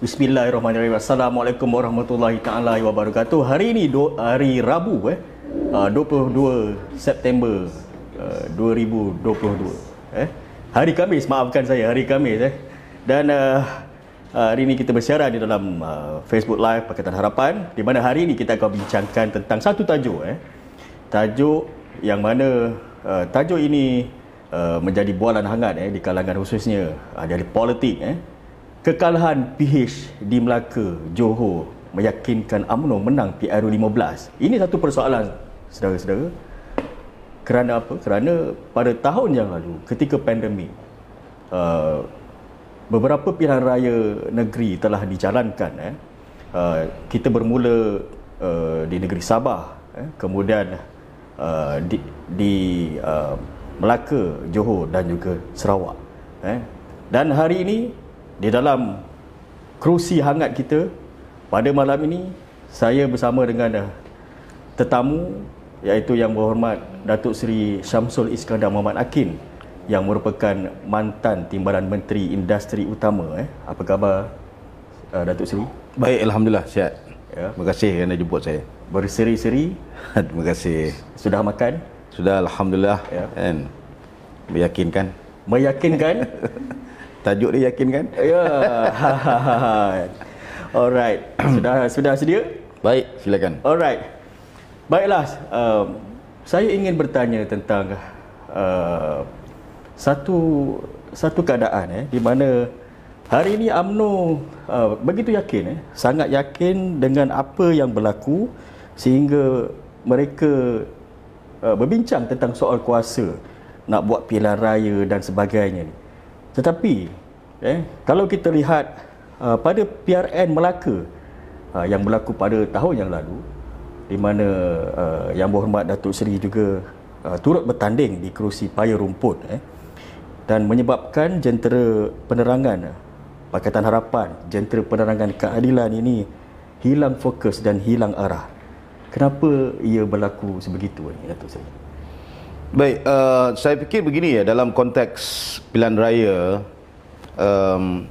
Bismillahirrahmanirrahim. Assalamualaikum warahmatullahi taala wabarakatuh. Hari ini hari Rabu eh. 22 ah, September 2022 ah, eh. Hari Khamis, maafkan saya hari Khamis eh. Dan uh, hari ini kita bersiaran di dalam uh, Facebook Live Pakatan Harapan di mana hari ini kita akan bincangkan tentang satu tajuk eh. Tajuk yang mana uh, tajuk ini uh, menjadi bualan hangat eh di kalangan khususnya uh, dari politik eh. Kekalahan PH di Melaka, Johor meyakinkan UMNO menang PRU15. Ini satu persoalan, saudara-saudara. Kerana apa? Kerana pada tahun yang lalu, ketika pandemik, uh, beberapa pilihan raya negeri telah dijalankan. Eh. Uh, kita bermula uh, di negeri Sabah, eh. kemudian uh, di, di uh, Melaka, Johor dan juga Sarawak. Eh. Dan hari ini, di dalam kerusi hangat kita pada malam ini saya bersama dengan eh, tetamu iaitu yang berhormat Datuk Seri Syamsul Iskandar Muhammad Akin yang merupakan mantan timbalan menteri industri utama eh. Apa khabar uh, Datuk Seri? Baik alhamdulillah sihat. Ya. Terima kasih kerana jemput saya. Berseri-seri. Terima kasih. Sudah makan? Sudah alhamdulillah. Ya. Kan? meyakinkan. Meyakinkan? Tajuk dia yakin kan? Ya. Yeah. Alright. sudah sudah sedia? Baik, silakan. Alright. Baiklah, um, saya ingin bertanya tentang uh, satu satu keadaan eh di mana hari ini AMNO uh, begitu yakin eh sangat yakin dengan apa yang berlaku sehingga mereka uh, berbincang tentang soal kuasa nak buat pilihan raya dan sebagainya ni. Tetapi eh, kalau kita lihat uh, pada PRN Melaka uh, yang berlaku pada tahun yang lalu di mana uh, Yang Berhormat Datuk Seri juga uh, turut bertanding di kerusi paya rumput eh, dan menyebabkan jentera penerangan Pakatan Harapan, jentera penerangan keadilan ini hilang fokus dan hilang arah. Kenapa ia berlaku sebegitu ni Datuk Seri? Baik, uh, saya fikir begini ya dalam konteks pilihan raya um,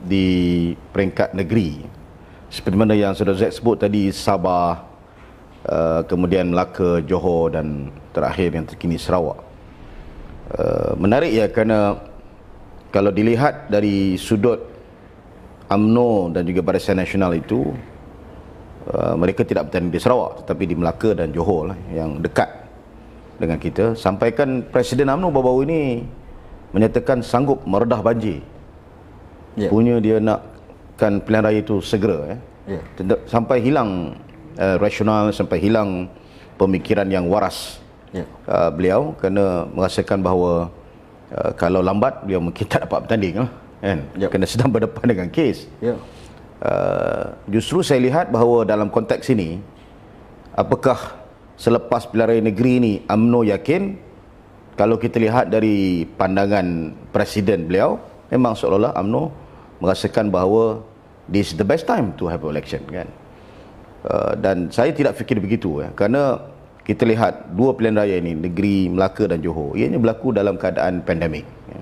di peringkat negeri. Seperti mana yang Saudara Zek sebut tadi Sabah, uh, kemudian Melaka, Johor dan terakhir yang terkini Sarawak. Uh, menarik ya kerana kalau dilihat dari sudut AMNO dan juga Barisan Nasional itu uh, mereka tidak bertanding di Sarawak tetapi di Melaka dan Johor lah yang dekat dengan kita sampaikan Presiden UMNO Babau ini menyatakan sanggup meredah banjir yeah. punya dia nakkan pilihan raya itu segera eh. yeah. Ya. sampai hilang uh, rasional sampai hilang pemikiran yang waras yeah. Ya. uh, beliau kena merasakan bahawa uh, kalau lambat beliau mungkin tak dapat bertanding lah, kan? yeah. kena sedang berdepan dengan kes yeah. Ya. uh, justru saya lihat bahawa dalam konteks ini apakah selepas pilihan raya negeri ini Amno yakin kalau kita lihat dari pandangan presiden beliau memang seolah-olah Amno merasakan bahawa this is the best time to have election kan uh, dan saya tidak fikir begitu ya kerana kita lihat dua pilihan raya ini negeri Melaka dan Johor ianya berlaku dalam keadaan pandemik ya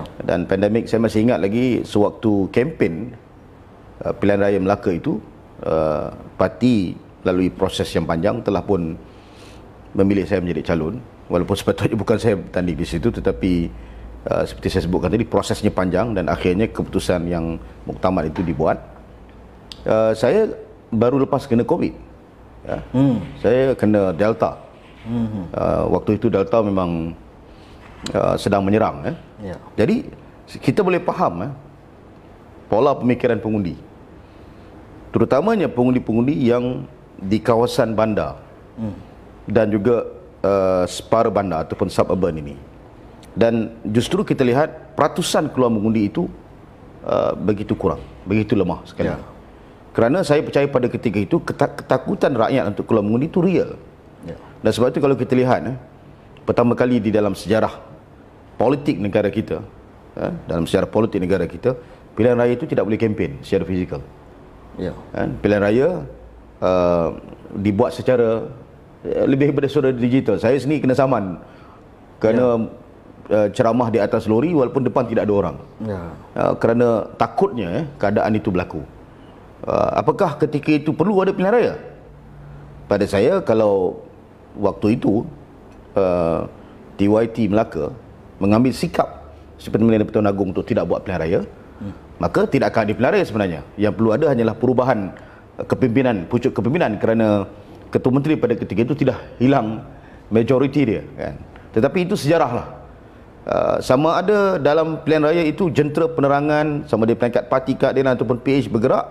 yeah. dan pandemik saya masih ingat lagi sewaktu kempen uh, pilihan raya Melaka itu uh, parti melalui proses yang panjang telah pun memilih saya menjadi calon walaupun sebetulnya bukan saya bertanding di situ tetapi uh, seperti saya sebutkan tadi prosesnya panjang dan akhirnya keputusan yang muktamad itu dibuat uh, saya baru lepas kena covid ya. hmm. saya kena delta hmm. uh, waktu itu delta memang uh, sedang menyerang ya. Ya. jadi kita boleh faham ya, pola pemikiran pengundi terutamanya pengundi-pengundi yang di kawasan bandar hmm. dan juga uh, separa bandar ataupun suburban ini. Dan justru kita lihat peratusan keluar mengundi itu uh, begitu kurang, begitu lemah sekali. Yeah. Kerana saya percaya pada ketika itu ketakutan rakyat untuk keluar mengundi itu real. Yeah. Dan sebab itu kalau kita lihat eh, pertama kali di dalam sejarah politik negara kita, eh, dalam sejarah politik negara kita, pilihan raya itu tidak boleh kempen secara fizikal. Yeah. Kan? pilihan raya Uh, dibuat secara eh, lebih daripada saudara digital. Saya sendiri kena saman kena ya. uh, ceramah di atas lori walaupun depan tidak ada orang. Ya. Uh, kerana takutnya eh, keadaan itu berlaku. Uh, apakah ketika itu perlu ada pilihan raya? Pada saya kalau waktu itu uh, DYT Melaka mengambil sikap seperti Menteri Pertuan Agong untuk tidak buat pilihan raya, ya. maka tidak akan ada pilihan raya sebenarnya. Yang perlu ada hanyalah perubahan kepimpinan pucuk kepimpinan kerana ketua menteri pada ketika itu tidak hilang majoriti dia kan tetapi itu sejarahlah uh, sama ada dalam pilihan raya itu jentera penerangan sama di peringkat parti kad dia ataupun PH bergerak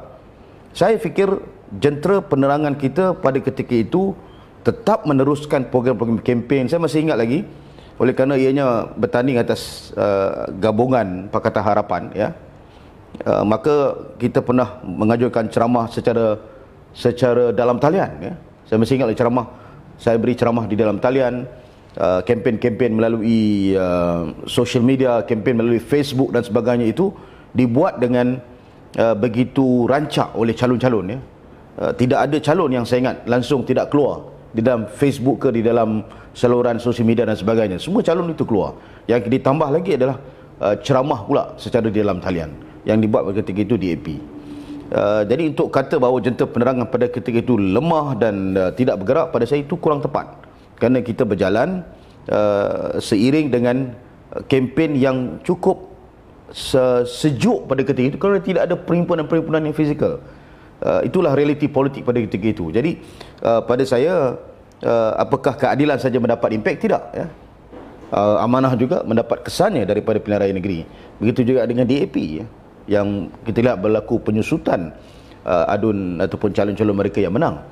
saya fikir jentera penerangan kita pada ketika itu tetap meneruskan program-program kempen saya masih ingat lagi oleh kerana ianya bertanding atas uh, gabungan Pakatan Harapan ya uh, maka kita pernah mengajukan ceramah secara secara dalam talian ya. Saya masih ingat ceramah saya beri ceramah di dalam talian uh, kempen-kempen melalui uh, social media, kempen melalui Facebook dan sebagainya itu dibuat dengan uh, begitu rancak oleh calon-calon ya. Uh, tidak ada calon yang saya ingat langsung tidak keluar di dalam Facebook ke di dalam saluran sosial media dan sebagainya. Semua calon itu keluar. Yang ditambah lagi adalah uh, ceramah pula secara di dalam talian yang dibuat pada ketika itu DAP. Uh, jadi untuk kata bahawa jentera penerangan pada ketika itu lemah dan uh, tidak bergerak pada saya itu kurang tepat. Kerana kita berjalan uh, seiring dengan uh, kempen yang cukup sejuk pada ketika itu kerana tidak ada perhimpunan-perhimpunan yang fizikal. Uh, itulah realiti politik pada ketika itu. Jadi uh, pada saya uh, apakah keadilan saja mendapat impak tidak ya. Uh, amanah juga mendapat kesannya daripada pilihan raya negeri. Begitu juga dengan DAP ya yang kita lihat berlaku penyusutan uh, adun ataupun calon-calon mereka yang menang.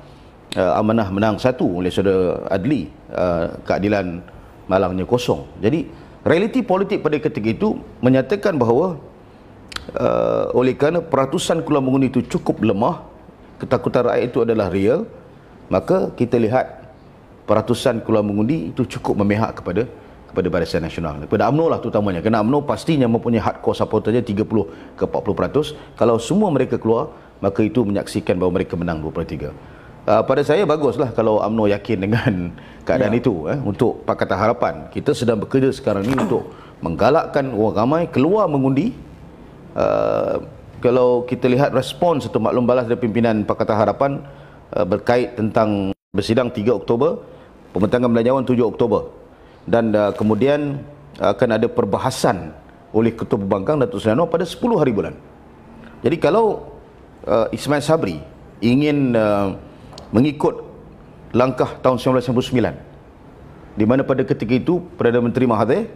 Uh, amanah menang satu oleh saudara Adli, uh, keadilan malangnya kosong. Jadi realiti politik pada ketika itu menyatakan bahawa uh, oleh kerana peratusan kelompok mengundi itu cukup lemah, ketakutan rakyat itu adalah real, maka kita lihat peratusan kelompok mengundi itu cukup memihak kepada kepada Barisan Nasional. Kepada UMNO lah terutamanya. Kerana UMNO pastinya mempunyai hardcore supporternya 30 ke 40%. peratus. Kalau semua mereka keluar, maka itu menyaksikan bahawa mereka menang 2 per 3. Uh, pada saya baguslah kalau UMNO yakin dengan keadaan ya. itu eh, untuk Pakatan Harapan. Kita sedang bekerja sekarang ini untuk menggalakkan orang ramai keluar mengundi. Uh, kalau kita lihat respon satu maklum balas dari pimpinan Pakatan Harapan uh, berkait tentang bersidang 3 Oktober, pembentangan Belanjawan 7 Oktober dan uh, kemudian uh, akan ada perbahasan oleh Ketua Pembangkang Datuk Seri Anwar pada 10 hari bulan. Jadi kalau uh, Ismail Sabri ingin uh, mengikut langkah tahun 1999 di mana pada ketika itu Perdana Menteri Mahathir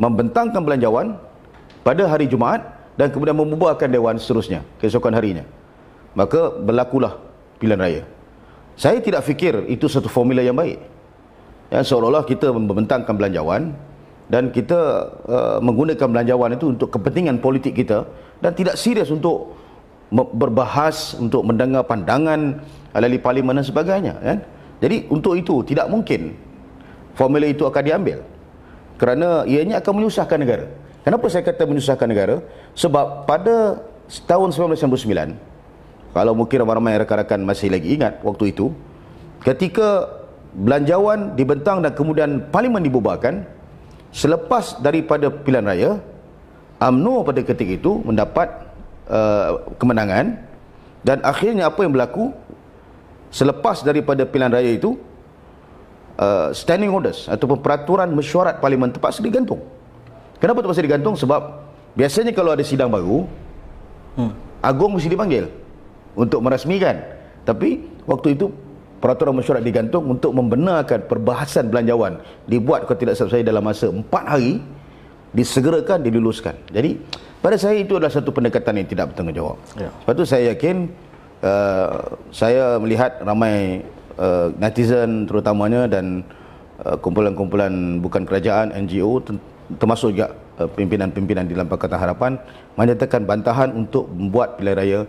membentangkan belanjawan pada hari Jumaat dan kemudian membubarkan dewan seterusnya keesokan harinya maka berlakulah pilihan raya saya tidak fikir itu satu formula yang baik Ya, seolah-olah kita membentangkan belanjawan dan kita uh, menggunakan belanjawan itu untuk kepentingan politik kita dan tidak serius untuk berbahas untuk mendengar pandangan ahli parlimen dan sebagainya kan. Jadi untuk itu tidak mungkin formula itu akan diambil. Kerana ianya akan menyusahkan negara. Kenapa saya kata menyusahkan negara? Sebab pada tahun 1999 kalau mungkin ramai-ramai rakan-rakan masih lagi ingat waktu itu ketika belanjawan dibentang dan kemudian parlimen dibubarkan selepas daripada pilihan raya AMNO pada ketika itu mendapat uh, kemenangan dan akhirnya apa yang berlaku selepas daripada pilihan raya itu uh, standing orders ataupun peraturan mesyuarat parlimen terpaksa digantung kenapa terpaksa digantung sebab biasanya kalau ada sidang baru hmm. agung mesti dipanggil untuk merasmikan tapi waktu itu peraturan mesyuarat digantung untuk membenarkan perbahasan belanjawan dibuat kalau tidak salah dalam masa 4 hari disegerakan diluluskan. Jadi pada saya itu adalah satu pendekatan yang tidak bertanggungjawab. Ya. Sebab itu saya yakin uh, saya melihat ramai uh, netizen terutamanya dan uh, kumpulan-kumpulan bukan kerajaan NGO termasuk juga uh, pimpinan-pimpinan di dalam Pakatan Harapan menyatakan bantahan untuk membuat pilihan raya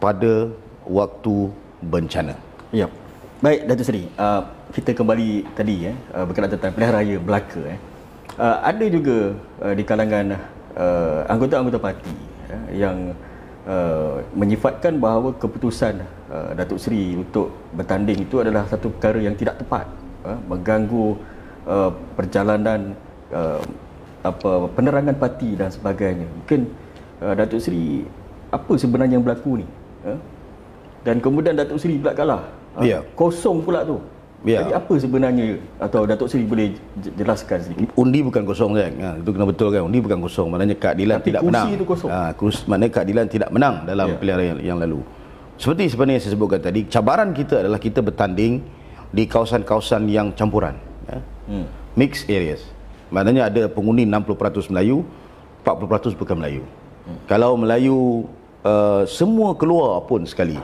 pada waktu bencana. Ya. Baik, Datuk Seri. Uh, kita kembali tadi eh, uh, berkenaan tentang pilihan raya Melaka. Eh. Uh, ada juga uh, di kalangan uh, anggota-anggota parti eh, yang uh, menyifatkan bahawa keputusan uh, Datuk Seri untuk bertanding itu adalah satu perkara yang tidak tepat. Uh, mengganggu uh, perjalanan uh, apa penerangan parti dan sebagainya. Mungkin uh, Datuk Seri apa sebenarnya yang berlaku ni? Uh, dan kemudian Datuk Seri pula kalah Ah. Ya. Kosong pula tu. Ya. Jadi apa sebenarnya atau Datuk Seri boleh jelaskan sedikit? Undi bukan kosong kan. Ha, itu kena betul kan. Undi bukan kosong. Maknanya keadilan Tapi tidak kursi menang. Itu kosong. Ha, kursi, maknanya keadilan tidak menang dalam ya. pilihan yang, yang lalu. Seperti sebenarnya yang saya sebutkan tadi, cabaran kita adalah kita bertanding di kawasan-kawasan yang campuran. Ya. Hmm. Mixed areas. Maknanya ada pengundi 60% Melayu, 40% bukan Melayu. Hmm. Kalau Melayu uh, semua keluar pun sekali.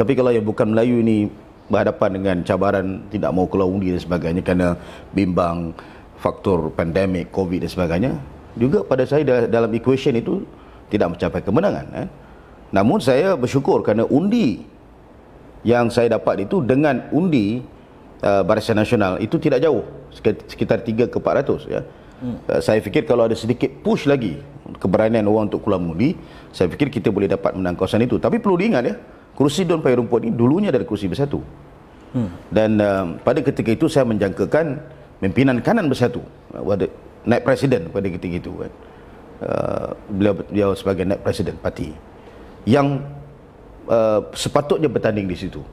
Tapi kalau yang bukan Melayu ini berhadapan dengan cabaran tidak mau keluar undi dan sebagainya kerana bimbang faktor pandemik COVID dan sebagainya juga pada saya dalam equation itu tidak mencapai kemenangan eh. namun saya bersyukur kerana undi yang saya dapat itu dengan undi uh, Barisan Nasional itu tidak jauh sekitar 3 ke 400 ya. Hmm. Uh, saya fikir kalau ada sedikit push lagi keberanian orang untuk keluar undi, saya fikir kita boleh dapat menang kawasan itu tapi perlu diingat ya kerusi daun payah rumput ini dulunya dari kerusi bersatu. Hmm. Dan uh, pada ketika itu saya menjangkakan pimpinan kanan bersatu. Pada, uh, naik presiden pada ketika itu. Kan. Uh, beliau, beliau sebagai naik presiden parti. Yang uh, sepatutnya bertanding di situ.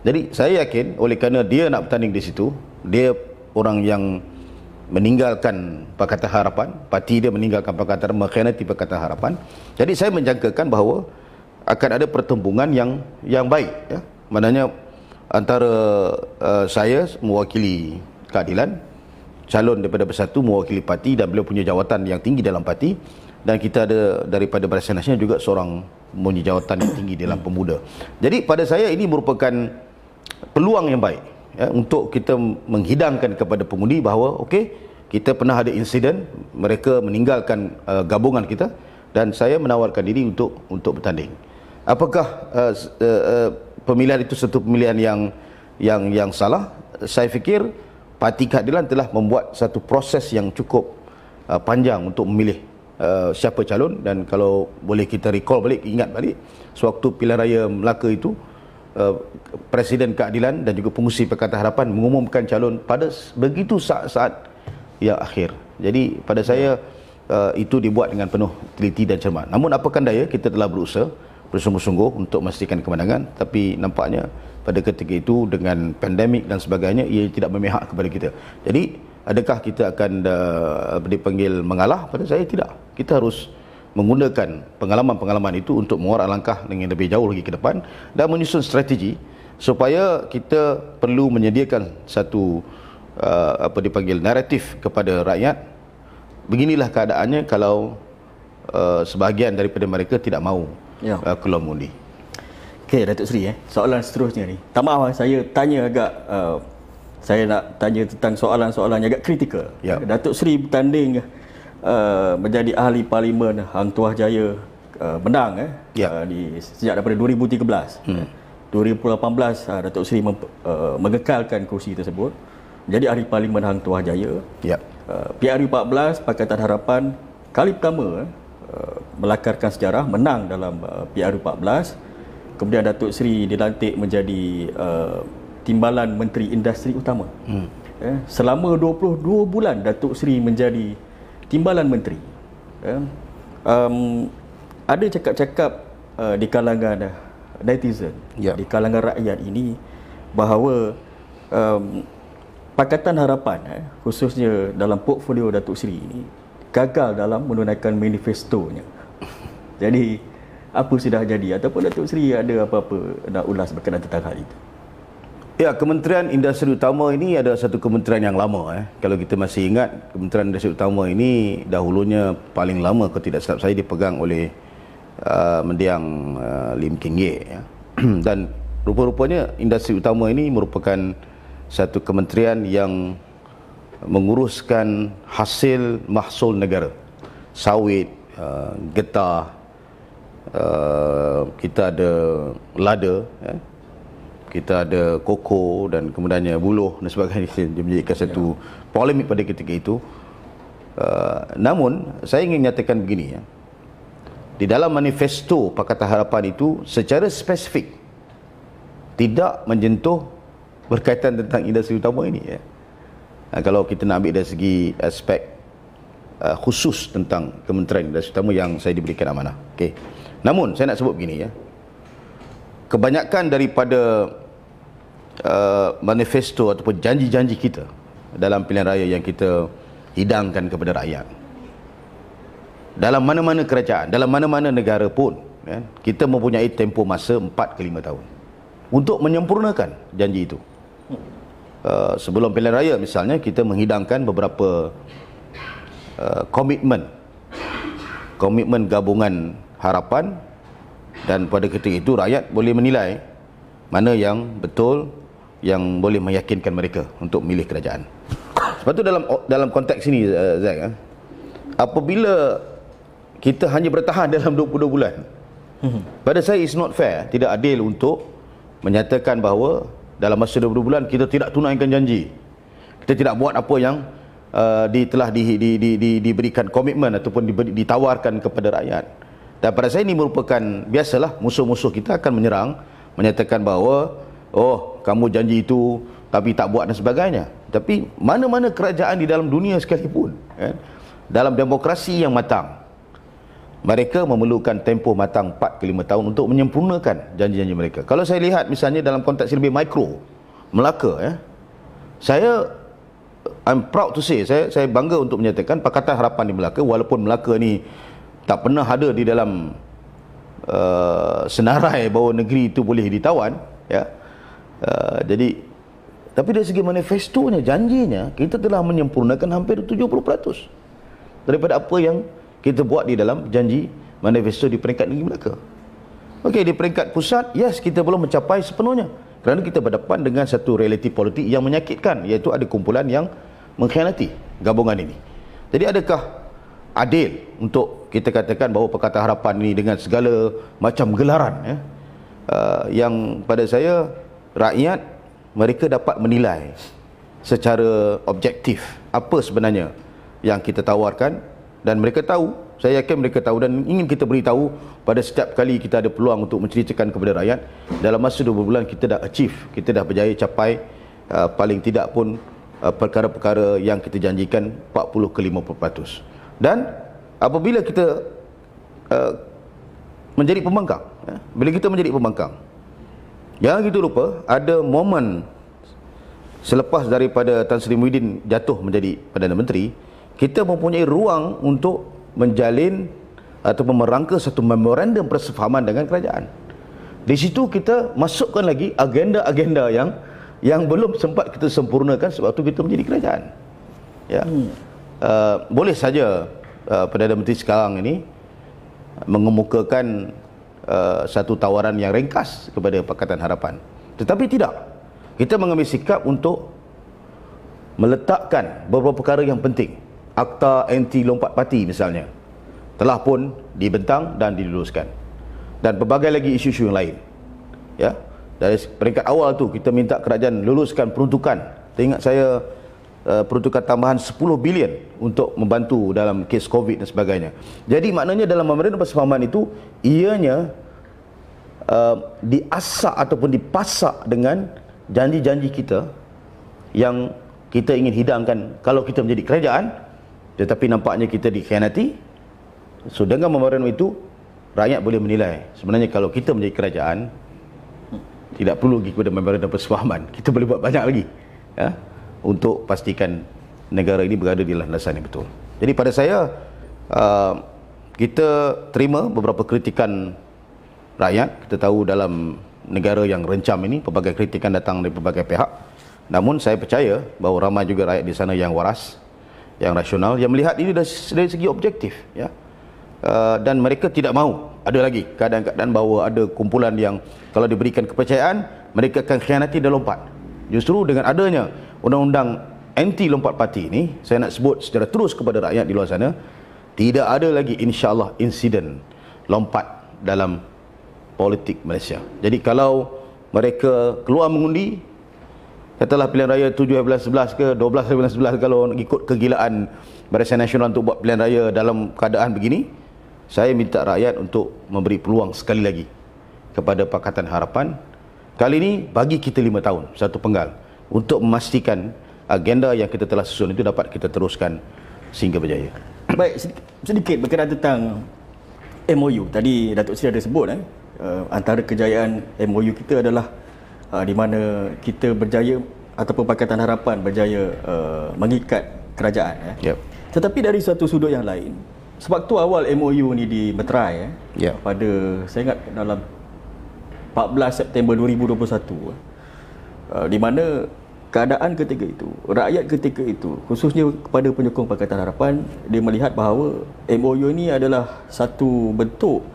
Jadi saya yakin oleh kerana dia nak bertanding di situ, dia orang yang meninggalkan Pakatan Harapan, parti dia meninggalkan Pakatan Harapan, mengkhianati Pakatan Harapan. Jadi saya menjangkakan bahawa akan ada pertembungan yang yang baik ya maknanya antara uh, saya mewakili keadilan calon daripada bersatu mewakili parti dan beliau punya jawatan yang tinggi dalam parti dan kita ada daripada Barisan Nasional juga seorang punya jawatan yang tinggi dalam pemuda. Jadi pada saya ini merupakan peluang yang baik ya, untuk kita menghidangkan kepada pengundi bahawa okey kita pernah ada insiden mereka meninggalkan uh, gabungan kita dan saya menawarkan diri untuk untuk bertanding apakah uh, uh, uh, pemilihan itu satu pemilihan yang yang yang salah saya fikir parti keadilan telah membuat satu proses yang cukup uh, panjang untuk memilih uh, siapa calon dan kalau boleh kita recall balik ingat balik sewaktu pilihan raya Melaka itu uh, presiden keadilan dan juga pengerusi Pakatan Harapan mengumumkan calon pada begitu saat-saat yang akhir jadi pada saya uh, itu dibuat dengan penuh teliti dan cermat namun apakan daya kita telah berusaha bersungguh-sungguh untuk memastikan kemenangan tapi nampaknya pada ketika itu dengan pandemik dan sebagainya ia tidak memihak kepada kita. Jadi adakah kita akan uh, dipanggil mengalah pada saya tidak. Kita harus menggunakan pengalaman-pengalaman itu untuk mengorak langkah dengan lebih jauh lagi ke depan dan menyusun strategi supaya kita perlu menyediakan satu uh, apa dipanggil naratif kepada rakyat beginilah keadaannya kalau uh, sebahagian daripada mereka tidak mau ya. uh, keluar mengundi. Okey, Datuk Seri eh. Soalan seterusnya ni. Tak maaf eh. saya tanya agak uh, saya nak tanya tentang soalan-soalan agak kritikal. Ya. Datuk Seri bertanding uh, menjadi ahli parlimen Hang Tuah Jaya uh, menang eh ya. uh, di sejak daripada 2013. Hmm. 2018 uh, Datuk Seri mem, uh, mengekalkan kerusi tersebut menjadi ahli parlimen Hang Tuah Jaya. Ya. Uh, PRU 14 Pakatan Harapan kali pertama eh, melakarkan sejarah menang dalam uh, PR14 kemudian Datuk Seri dilantik menjadi uh, timbalan menteri industri utama hmm. eh, selama 22 bulan Datuk Seri menjadi timbalan menteri eh, um, ada cakap-cakap uh, di kalangan uh, netizen yeah. di kalangan rakyat ini bahawa um, Pakatan Harapan eh, khususnya dalam portfolio Datuk Seri ini gagal dalam menunaikan manifestonya. Jadi apa sudah jadi ataupun Datuk Seri ada apa-apa nak ulas berkenaan tentang hal itu? Ya, Kementerian Industri Utama ini ada satu kementerian yang lama eh. Kalau kita masih ingat, Kementerian Industri Utama ini dahulunya paling lama kalau tidak salah saya dipegang oleh uh, mendiang uh, Lim King Ye ya. Dan rupa-rupanya industri utama ini merupakan satu kementerian yang menguruskan hasil mahsul negara sawit uh, getah uh, kita ada lada eh? kita ada koko dan kemudiannya buluh dan sebagainya dia menjadikan satu polemik pada ketika itu uh, namun saya ingin nyatakan begini ya di dalam manifesto Pakatan Harapan itu secara spesifik tidak menjentuh berkaitan tentang industri utama ini ya. Ah, kalau kita nak ambil dari segi aspek uh, khusus tentang kementerian dan terutama yang saya diberikan amanah. Okey. Namun saya nak sebut begini ya. Kebanyakan daripada uh, manifesto ataupun janji-janji kita dalam pilihan raya yang kita hidangkan kepada rakyat. Dalam mana-mana kerajaan, dalam mana-mana negara pun, ya, kita mempunyai tempoh masa 4 ke 5 tahun untuk menyempurnakan janji itu. Uh, sebelum pilihan raya misalnya kita menghidangkan beberapa uh, komitmen komitmen gabungan harapan dan pada ketika itu rakyat boleh menilai mana yang betul yang boleh meyakinkan mereka untuk memilih kerajaan. Sebab tu dalam dalam konteks ini uh, Zain eh, apabila kita hanya bertahan dalam 22 bulan. Hmm. Pada saya is not fair, tidak adil untuk menyatakan bahawa dalam masa 20 bulan kita tidak tunaikan janji. Kita tidak buat apa yang uh, di, telah di, di, di, di, diberikan komitmen ataupun diberi, ditawarkan kepada rakyat. Dan pada saya ini merupakan biasalah musuh-musuh kita akan menyerang, menyatakan bahawa oh kamu janji itu tapi tak buat dan sebagainya. Tapi mana-mana kerajaan di dalam dunia sekalipun, kan, dalam demokrasi yang matang, mereka memerlukan tempoh matang 4 ke 5 tahun untuk menyempurnakan janji-janji mereka. Kalau saya lihat misalnya dalam konteks lebih mikro, Melaka ya. saya I'm proud to say, saya saya bangga untuk menyatakan Pakatan Harapan di Melaka walaupun Melaka ni tak pernah ada di dalam uh, senarai bahawa negeri itu boleh ditawan ya. Uh, jadi tapi dari segi manifestonya, janjinya, kita telah menyempurnakan hampir 70% daripada apa yang kita buat di dalam janji manifesto di peringkat negeri Melaka. Okey, di peringkat pusat, yes, kita belum mencapai sepenuhnya. Kerana kita berdepan dengan satu realiti politik yang menyakitkan, iaitu ada kumpulan yang mengkhianati gabungan ini. Jadi adakah adil untuk kita katakan bahawa perkata Harapan ini dengan segala macam gelaran ya, uh, yang pada saya rakyat mereka dapat menilai secara objektif apa sebenarnya yang kita tawarkan dan mereka tahu saya yakin mereka tahu dan ingin kita beritahu pada setiap kali kita ada peluang untuk menceritakan kepada rakyat dalam masa dua bulan kita dah achieve kita dah berjaya capai uh, paling tidak pun uh, perkara-perkara yang kita janjikan 40 ke 50% dan apabila kita uh, menjadi pembangkang ya, bila kita menjadi pembangkang jangan kita lupa ada momen selepas daripada Tan Sri Muhyiddin jatuh menjadi Perdana Menteri kita mempunyai ruang untuk menjalin atau memerangka satu memorandum persefahaman dengan kerajaan. Di situ kita masukkan lagi agenda-agenda yang yang belum sempat kita sempurnakan sebab tu kita menjadi kerajaan. Ya. Hmm. Uh, boleh saja uh, Perdana Menteri sekarang ini mengemukakan uh, satu tawaran yang ringkas kepada Pakatan Harapan. Tetapi tidak. Kita mengambil sikap untuk meletakkan beberapa perkara yang penting akta anti lompat parti misalnya telah pun dibentang dan diluluskan dan pelbagai lagi isu-isu yang lain ya dari peringkat awal tu kita minta kerajaan luluskan peruntukan tengok saya eh, peruntukan tambahan 10 bilion untuk membantu dalam kes covid dan sebagainya jadi maknanya dalam memerintah persefahaman itu ianya uh, diasak ataupun dipasak dengan janji-janji kita yang kita ingin hidangkan kalau kita menjadi kerajaan tetapi nampaknya kita dikhianati. So dengan memerlukan itu, rakyat boleh menilai. Sebenarnya kalau kita menjadi kerajaan, tidak perlu lagi kepada memerlukan persefahaman. Kita boleh buat banyak lagi. Ya? Untuk pastikan negara ini berada di landasan yang betul. Jadi pada saya, uh, kita terima beberapa kritikan rakyat. Kita tahu dalam negara yang rencam ini, pelbagai kritikan datang dari pelbagai pihak. Namun saya percaya bahawa ramai juga rakyat di sana yang waras yang rasional yang melihat ini dari, dari segi objektif ya uh, dan mereka tidak mahu ada lagi keadaan-keadaan bahawa ada kumpulan yang kalau diberikan kepercayaan mereka akan khianati dan lompat justru dengan adanya undang-undang anti lompat parti ini saya nak sebut secara terus kepada rakyat di luar sana tidak ada lagi insya Allah insiden lompat dalam politik Malaysia jadi kalau mereka keluar mengundi katalah pilihan raya 17-11 ke 12-11 kalau ikut kegilaan Barisan Nasional untuk buat pilihan raya dalam keadaan begini, saya minta rakyat untuk memberi peluang sekali lagi kepada Pakatan Harapan. Kali ini bagi kita 5 tahun, satu penggal untuk memastikan agenda yang kita telah susun itu dapat kita teruskan sehingga berjaya. Baik, sedikit berkenaan tentang MOU. Tadi Datuk Seri ada sebut eh, eh antara kejayaan MOU kita adalah Ah, di mana kita berjaya ataupun Pakatan Harapan berjaya uh, mengikat kerajaan ya. Yep. Tetapi dari satu sudut yang lain, sewaktu awal MOU ni di meterai ya eh, yep. pada saya ingat dalam 14 September 2021 uh, ah, di mana keadaan ketika itu, rakyat ketika itu khususnya kepada penyokong Pakatan Harapan dia melihat bahawa MOU ni adalah satu bentuk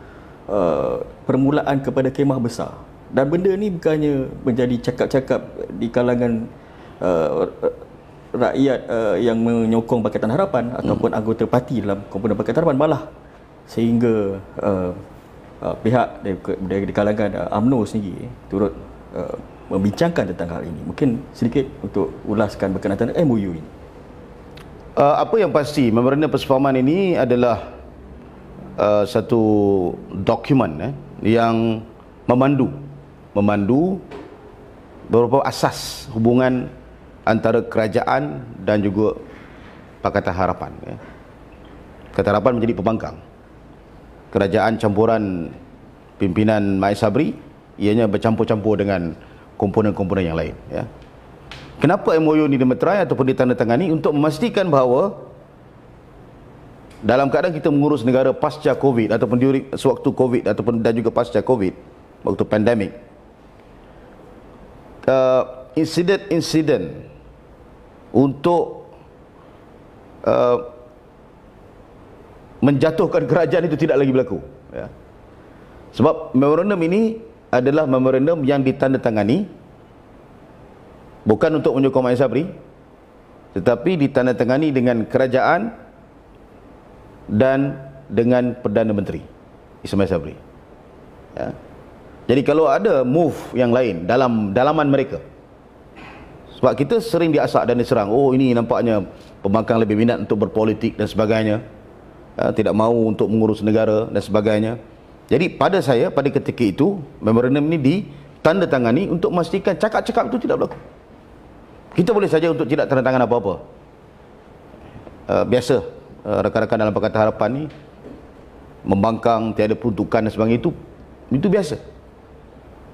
uh, permulaan kepada kemah besar dan benda ni bukannya menjadi cakap-cakap di kalangan uh, rakyat uh, yang menyokong Pakatan Harapan hmm. ataupun anggota parti dalam komponen Pakatan Harapan malah sehingga uh, uh, pihak dari, dari kalangan AMNO uh, sendiri turut uh, membincangkan tentang hal ini mungkin sedikit untuk ulaskan berkenaan MOU ini uh, apa yang pasti memorandum persefahaman ini adalah uh, satu dokumen eh, yang memandu memandu beberapa asas hubungan antara kerajaan dan juga Pakatan Harapan. Ya. Pakatan Harapan menjadi pembangkang. Kerajaan campuran pimpinan Mai Sabri ianya bercampur-campur dengan komponen-komponen yang lain. Ya. Kenapa MOU ini dimeterai ataupun ditandatangani untuk memastikan bahawa dalam keadaan kita mengurus negara pasca COVID ataupun sewaktu COVID ataupun dan juga pasca COVID waktu pandemik insiden-insiden uh, untuk uh, menjatuhkan kerajaan itu tidak lagi berlaku. Ya. Sebab memorandum ini adalah memorandum yang ditandatangani bukan untuk menyokong Mak Sabri tetapi ditandatangani dengan kerajaan dan dengan Perdana Menteri Ismail Sabri. Ya. Jadi kalau ada move yang lain dalam dalaman mereka. Sebab kita sering diasak dan diserang. Oh ini nampaknya pembangkang lebih minat untuk berpolitik dan sebagainya. Ha, tidak mahu untuk mengurus negara dan sebagainya. Jadi pada saya pada ketika itu memorandum ini ditandatangani untuk memastikan cakap-cakap itu tidak berlaku. Kita boleh saja untuk tidak tanda tangan apa-apa. Uh, biasa eh, rakan-rakan rekan dalam Pakatan Harapan ni membangkang, tiada peruntukan dan sebagainya itu itu biasa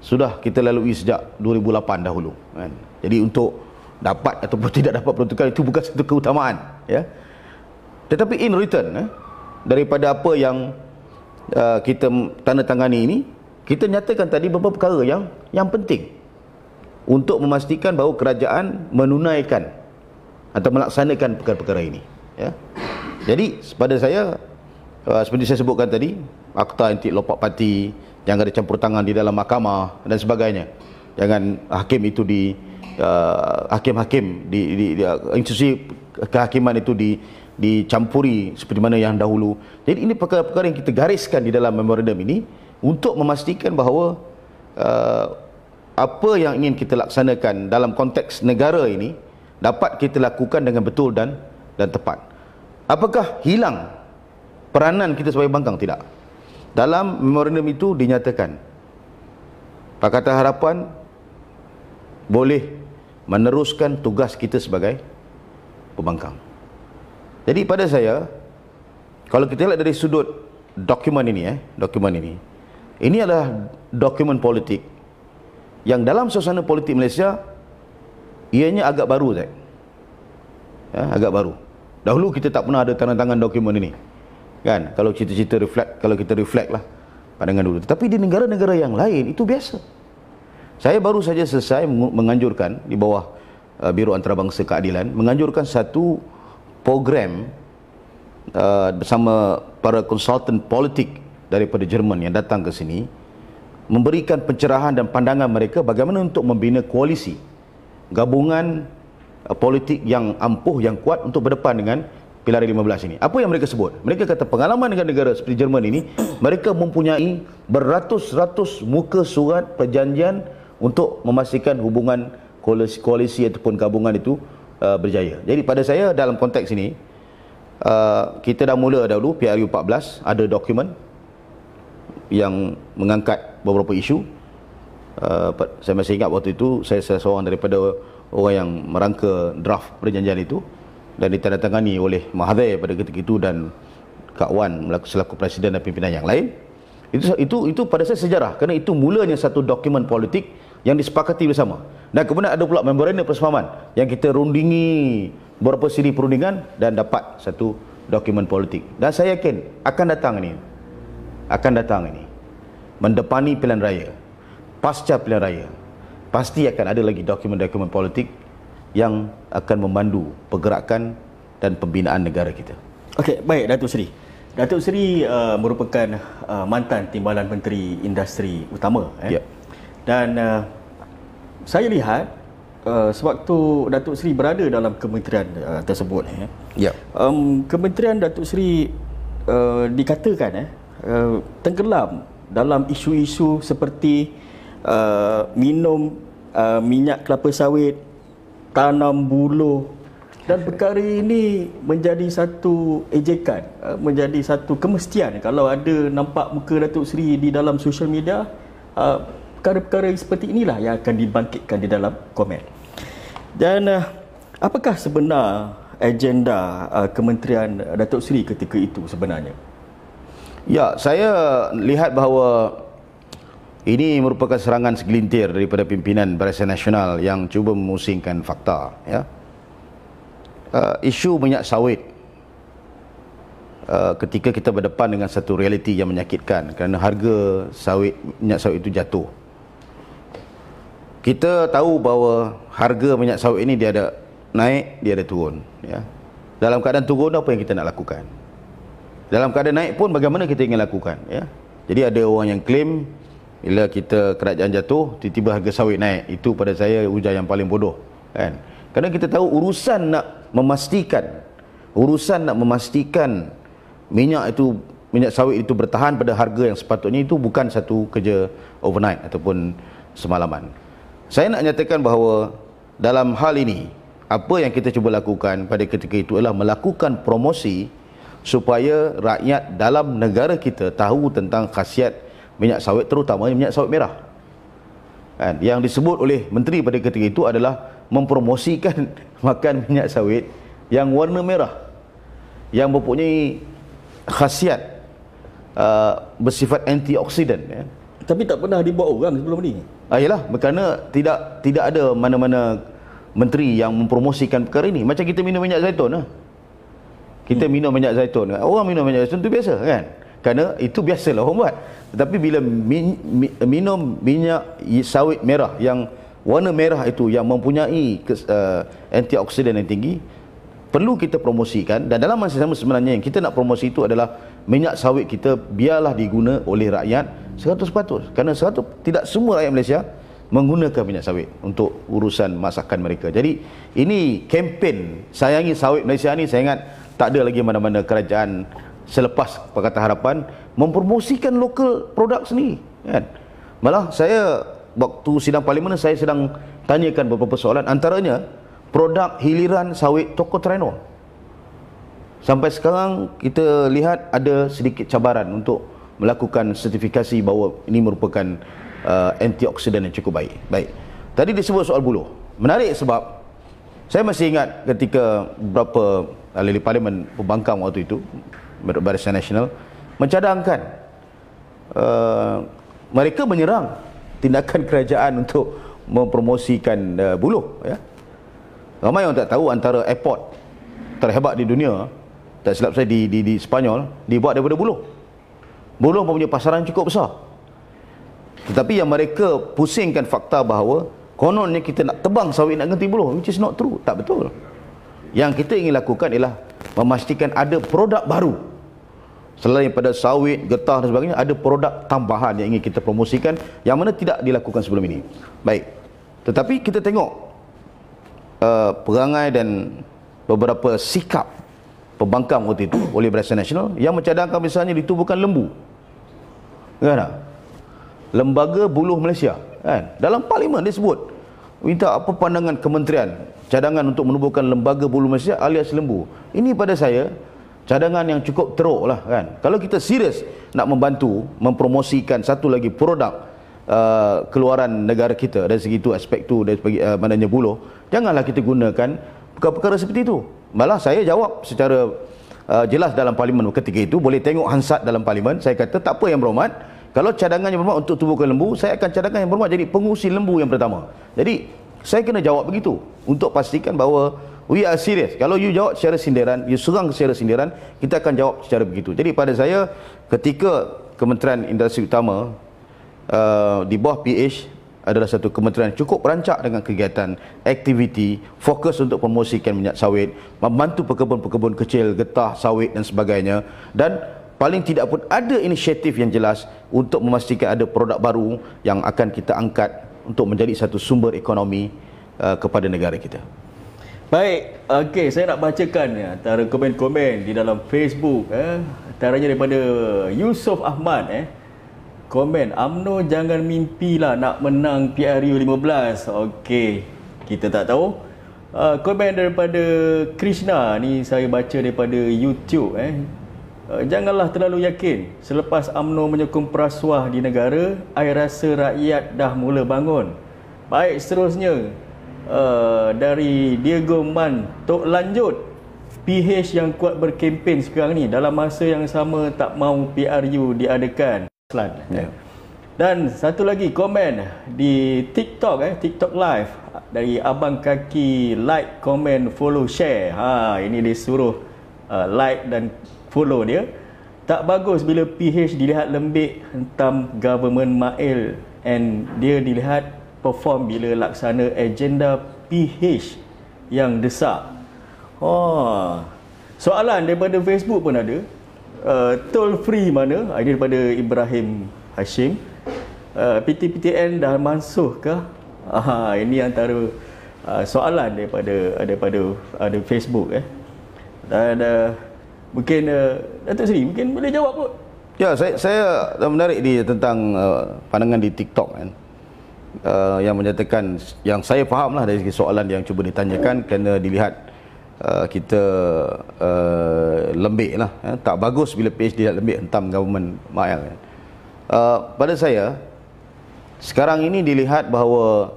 sudah kita lalui sejak 2008 dahulu kan. Jadi untuk dapat ataupun tidak dapat peruntukan itu bukan satu keutamaan ya. Tetapi in return eh, daripada apa yang uh, kita tanda tangani ini, kita nyatakan tadi beberapa perkara yang yang penting untuk memastikan bahawa kerajaan menunaikan atau melaksanakan perkara-perkara ini ya. Jadi pada saya uh, seperti saya sebutkan tadi akta anti lopak parti jangan ada campur tangan di dalam mahkamah dan sebagainya jangan hakim itu di uh, hakim-hakim di, di, di uh, institusi kehakiman itu di dicampuri seperti mana yang dahulu jadi ini perkara-perkara yang kita gariskan di dalam memorandum ini untuk memastikan bahawa uh, apa yang ingin kita laksanakan dalam konteks negara ini dapat kita lakukan dengan betul dan dan tepat apakah hilang peranan kita sebagai bangkang tidak dalam memorandum itu dinyatakan Pakatan Harapan boleh meneruskan tugas kita sebagai pembangkang. Jadi pada saya kalau kita lihat dari sudut dokumen ini eh, dokumen ini. Ini adalah dokumen politik yang dalam suasana politik Malaysia ianya agak baru Ya, agak baru. Dahulu kita tak pernah ada tanda tangan dokumen ini kan kalau cerita-cerita reflect kalau kita reflect lah pandangan dulu Tapi di negara-negara yang lain itu biasa saya baru saja selesai menganjurkan di bawah uh, Biro Antarabangsa Keadilan menganjurkan satu program uh, bersama para konsultan politik daripada Jerman yang datang ke sini memberikan pencerahan dan pandangan mereka bagaimana untuk membina koalisi gabungan uh, politik yang ampuh yang kuat untuk berdepan dengan pilar 15 ini. Apa yang mereka sebut? Mereka kata pengalaman dengan negara seperti Jerman ini, mereka mempunyai beratus-ratus muka surat perjanjian untuk memastikan hubungan koalisi, koalisi ataupun gabungan itu uh, berjaya. Jadi pada saya dalam konteks ini, uh, kita dah mula dahulu PRU 14 ada dokumen yang mengangkat beberapa isu. Uh, saya masih ingat waktu itu saya, saya seorang daripada orang yang merangka draft perjanjian itu dan ditandatangani oleh Mahathir pada ketika itu dan Kak Wan selaku presiden dan pimpinan yang lain itu itu itu pada saya sejarah kerana itu mulanya satu dokumen politik yang disepakati bersama dan kemudian ada pula memorandum persefahaman yang kita rundingi beberapa siri perundingan dan dapat satu dokumen politik dan saya yakin akan datang ini akan datang ini mendepani pilihan raya pasca pilihan raya pasti akan ada lagi dokumen-dokumen politik yang akan memandu pergerakan dan pembinaan negara kita. Okey, baik Datuk Seri. Datuk Seri uh, merupakan uh, mantan Timbalan Menteri Industri Utama eh. Yeah. Dan uh, saya lihat uh, sewaktu Datuk Seri berada dalam kementerian uh, tersebut eh. Yeah. Um, kementerian Datuk Seri uh, dikatakan eh uh, tenggelam dalam isu-isu seperti uh, minum uh, minyak kelapa sawit tanam buluh dan perkara ini menjadi satu ejekan eh, menjadi satu kemestian kalau ada nampak muka Datuk Seri di dalam social media eh, perkara-perkara seperti inilah yang akan dibangkitkan di dalam komen dan eh, apakah sebenar agenda kementerian Datuk Seri ketika itu sebenarnya ya saya lihat bahawa ini merupakan serangan segelintir daripada pimpinan Barisan Nasional yang cuba memusingkan fakta. Ya. Uh, isu minyak sawit uh, ketika kita berdepan dengan satu realiti yang menyakitkan kerana harga sawit, minyak sawit itu jatuh. Kita tahu bahawa harga minyak sawit ini dia ada naik, dia ada turun. Ya. Dalam keadaan turun apa yang kita nak lakukan? Dalam keadaan naik pun bagaimana kita ingin lakukan? Ya. Jadi ada orang yang klaim bila kita kerajaan jatuh tiba-tiba harga sawit naik itu pada saya ujar yang paling bodoh kan kerana kita tahu urusan nak memastikan urusan nak memastikan minyak itu minyak sawit itu bertahan pada harga yang sepatutnya itu bukan satu kerja overnight ataupun semalaman saya nak nyatakan bahawa dalam hal ini apa yang kita cuba lakukan pada ketika itu adalah melakukan promosi supaya rakyat dalam negara kita tahu tentang khasiat minyak sawit terutamanya minyak sawit merah kan? yang disebut oleh menteri pada ketika itu adalah mempromosikan makan minyak sawit yang warna merah yang mempunyai khasiat uh, bersifat antioksidan ya. tapi tak pernah dibuat orang sebelum ni ayalah ah, kerana tidak tidak ada mana-mana menteri yang mempromosikan perkara ini macam kita minum minyak zaitun ha? kita hmm. minum minyak zaitun orang minum minyak zaitun tu biasa kan kerana itu biasalah orang buat tetapi bila min, min, minum minyak sawit merah yang warna merah itu yang mempunyai uh, antioksidan yang tinggi perlu kita promosikan dan dalam masa sama sebenarnya yang kita nak promosi itu adalah minyak sawit kita biarlah diguna oleh rakyat 100% kerana 100, tidak semua rakyat Malaysia menggunakan minyak sawit untuk urusan masakan mereka. Jadi ini kempen sayangi sawit Malaysia ni saya ingat tak ada lagi mana-mana kerajaan selepas Pakatan Harapan mempromosikan lokal produk sendiri kan malah saya waktu sidang parlimen saya sedang tanyakan beberapa soalan antaranya produk hiliran sawit Toko Treno sampai sekarang kita lihat ada sedikit cabaran untuk melakukan sertifikasi bahawa ini merupakan uh, antioksidan yang cukup baik baik tadi disebut soal buluh menarik sebab saya masih ingat ketika beberapa ahli parlimen pembangkang waktu itu Barisan Nasional mencadangkan uh, mereka menyerang tindakan kerajaan untuk mempromosikan uh, buluh ya. Ramai orang tak tahu antara airport terhebat di dunia tak silap saya di di di Sepanyol dibuat daripada buluh. Buluh mempunyai pasaran cukup besar. Tetapi yang mereka pusingkan fakta bahawa kononnya kita nak tebang sawit nak ganti buluh which is not true, tak betul. Yang kita ingin lakukan ialah memastikan ada produk baru selain daripada sawit, getah dan sebagainya, ada produk tambahan yang ingin kita promosikan yang mana tidak dilakukan sebelum ini. Baik. Tetapi kita tengok uh, perangai dan beberapa sikap pembangkang waktu itu oleh Barisan Nasional yang mencadangkan misalnya ditubuhkan lembu. Kan? Lembaga Buluh Malaysia. Kan? Dalam parlimen dia sebut minta apa pandangan kementerian cadangan untuk menubuhkan lembaga buluh Malaysia alias lembu. Ini pada saya, cadangan yang cukup teruk lah kan kalau kita serius nak membantu mempromosikan satu lagi produk Uh, keluaran negara kita dari segi itu aspek tu dari segi uh, mananya buluh janganlah kita gunakan perkara-perkara seperti itu malah saya jawab secara uh, jelas dalam parlimen ketika itu boleh tengok hansat dalam parlimen saya kata tak apa yang berhormat kalau cadangan yang berhormat untuk tubuh lembu saya akan cadangan yang berhormat jadi pengusir lembu yang pertama jadi saya kena jawab begitu untuk pastikan bahawa We are serious. Kalau you jawab secara sindiran, you serang secara sindiran, kita akan jawab secara begitu. Jadi pada saya, ketika Kementerian Industri Utama uh, di bawah PH adalah satu kementerian cukup rancak dengan kegiatan aktiviti fokus untuk promosikan minyak sawit membantu pekebun-pekebun kecil getah sawit dan sebagainya dan paling tidak pun ada inisiatif yang jelas untuk memastikan ada produk baru yang akan kita angkat untuk menjadi satu sumber ekonomi uh, kepada negara kita Baik, okey saya nak bacakan ya, antara komen-komen di dalam Facebook eh. Antaranya daripada Yusof Ahmad eh. Komen, UMNO jangan mimpilah nak menang PRU 15. Okey, kita tak tahu. Uh, komen daripada Krishna ni saya baca daripada YouTube eh. Uh, janganlah terlalu yakin selepas UMNO menyokong perasuah di negara, air rasa rakyat dah mula bangun. Baik, seterusnya Eh, dari Diego Man untuk lanjut PH yang kuat berkempen sekarang ni dalam masa yang sama tak mau PRU diadakan. Selan. Yeah. Ya. Dan satu lagi komen di TikTok eh TikTok live dari abang kaki like komen follow share. Ha ini dia suruh uh, like dan follow dia. Tak bagus bila PH dilihat lembik hentam government Mail and dia dilihat perform bila laksana agenda PH yang desak. Oh. Soalan daripada Facebook pun ada. Uh, toll free mana? Ah, ini daripada Ibrahim Hashim. Uh, PTPTN dah mansuh ke? Uh, ini antara uh, soalan daripada pada ada uh, Facebook eh. Dan uh, mungkin uh, Datuk Seri mungkin boleh jawab kot. Ya, saya saya menarik di tentang uh, pandangan di TikTok kan. Eh uh, yang menyatakan yang saya fahamlah dari soalan yang cuba ditanyakan kena dilihat uh, kita uh, lembik lah eh. tak bagus bila PhD tak lembik tentang government mail eh. uh, pada saya sekarang ini dilihat bahawa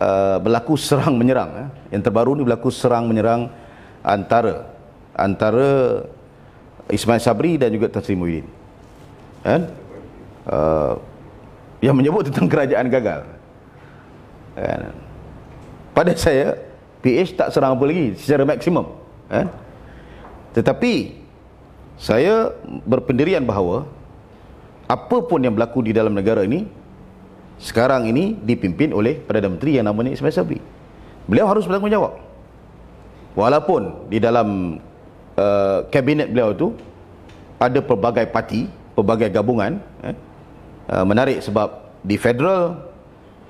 uh, berlaku serang menyerang eh. yang terbaru ni berlaku serang menyerang antara antara Ismail Sabri dan juga Tan Sri Muhyiddin eh? uh, yang menyebut tentang kerajaan gagal kan? pada saya PH tak serang apa lagi secara maksimum kan? tetapi saya berpendirian bahawa apapun yang berlaku di dalam negara ini sekarang ini dipimpin oleh Perdana Menteri yang namanya Ismail Sabri beliau harus bertanggungjawab walaupun di dalam uh, kabinet beliau itu ada pelbagai parti pelbagai gabungan eh, Uh, menarik sebab di federal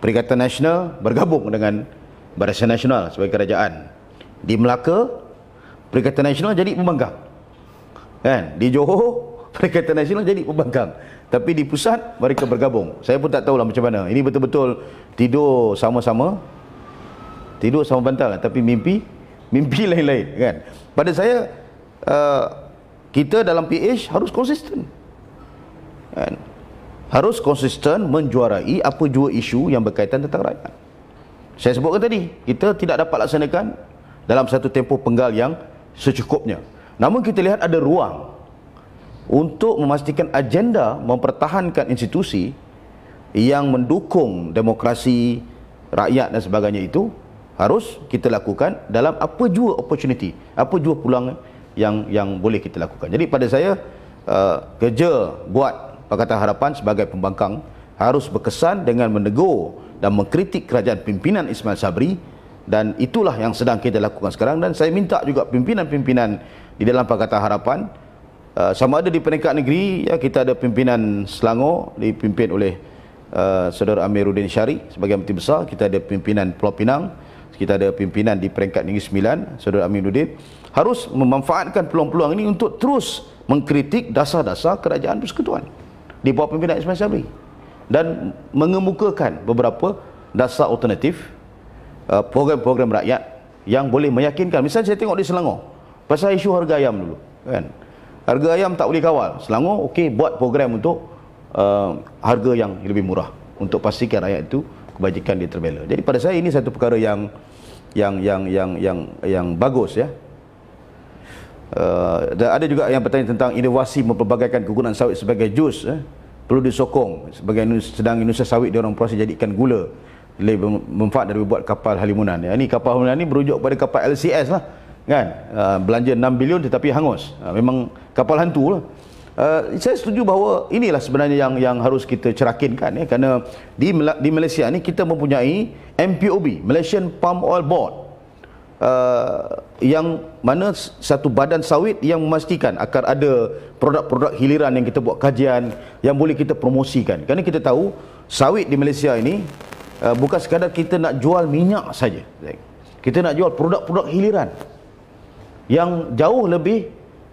Perikatan Nasional bergabung dengan Barisan Nasional sebagai kerajaan. Di Melaka Perikatan Nasional jadi pembangkang. Kan? Di Johor Perikatan Nasional jadi pembangkang. Tapi di pusat mereka bergabung. Saya pun tak tahu lah macam mana. Ini betul-betul tidur sama-sama. Tidur sama bantal tapi mimpi mimpi lain-lain kan. Pada saya uh, kita dalam PH harus konsisten. Kan? harus konsisten menjuarai apa jua isu yang berkaitan tentang rakyat. Saya sebutkan tadi, kita tidak dapat laksanakan dalam satu tempoh penggal yang secukupnya. Namun kita lihat ada ruang untuk memastikan agenda mempertahankan institusi yang mendukung demokrasi, rakyat dan sebagainya itu harus kita lakukan dalam apa jua opportunity, apa jua peluang yang yang boleh kita lakukan. Jadi pada saya uh, kerja buat Pakatan Harapan sebagai pembangkang harus berkesan dengan menegur dan mengkritik kerajaan pimpinan Ismail Sabri dan itulah yang sedang kita lakukan sekarang dan saya minta juga pimpinan-pimpinan di dalam Pakatan Harapan uh, sama ada di peringkat negeri ya kita ada pimpinan Selangor dipimpin oleh uh, saudara Amiruddin Syari sebagai menteri besar kita ada pimpinan Pulau Pinang kita ada pimpinan di peringkat Negeri Sembilan saudara Amiruddin harus memanfaatkan peluang-peluang ini untuk terus mengkritik dasar-dasar kerajaan persekutuan di bawah pimpinan Ismail Sabri dan mengemukakan beberapa dasar alternatif uh, program-program rakyat yang boleh meyakinkan. Misalnya saya tengok di Selangor pasal isu harga ayam dulu kan. Harga ayam tak boleh kawal. Selangor okey buat program untuk uh, harga yang lebih murah untuk pastikan rakyat itu kebajikan dia terbela. Jadi pada saya ini satu perkara yang yang yang yang yang yang, yang bagus ya Eh, dan ada juga yang bertanya tentang inovasi mempelbagaikan kegunaan sawit sebagai jus eh, perlu disokong sebagai sedang Indonesia sawit diorang proses jadikan gula lebih manfaat daripada buat kapal halimunan ya, ini kapal halimunan ini berujuk pada kapal LCS lah kan uh, belanja 6 bilion tetapi hangus uh, memang kapal hantu lah uh, saya setuju bahawa inilah sebenarnya yang yang harus kita cerakinkan ya kerana di di Malaysia ni kita mempunyai MPOB Malaysian Palm Oil Board uh, yang mana satu badan sawit yang memastikan akan ada produk-produk hiliran yang kita buat kajian yang boleh kita promosikan. Kerana kita tahu sawit di Malaysia ini uh, bukan sekadar kita nak jual minyak saja. Kita nak jual produk-produk hiliran yang jauh lebih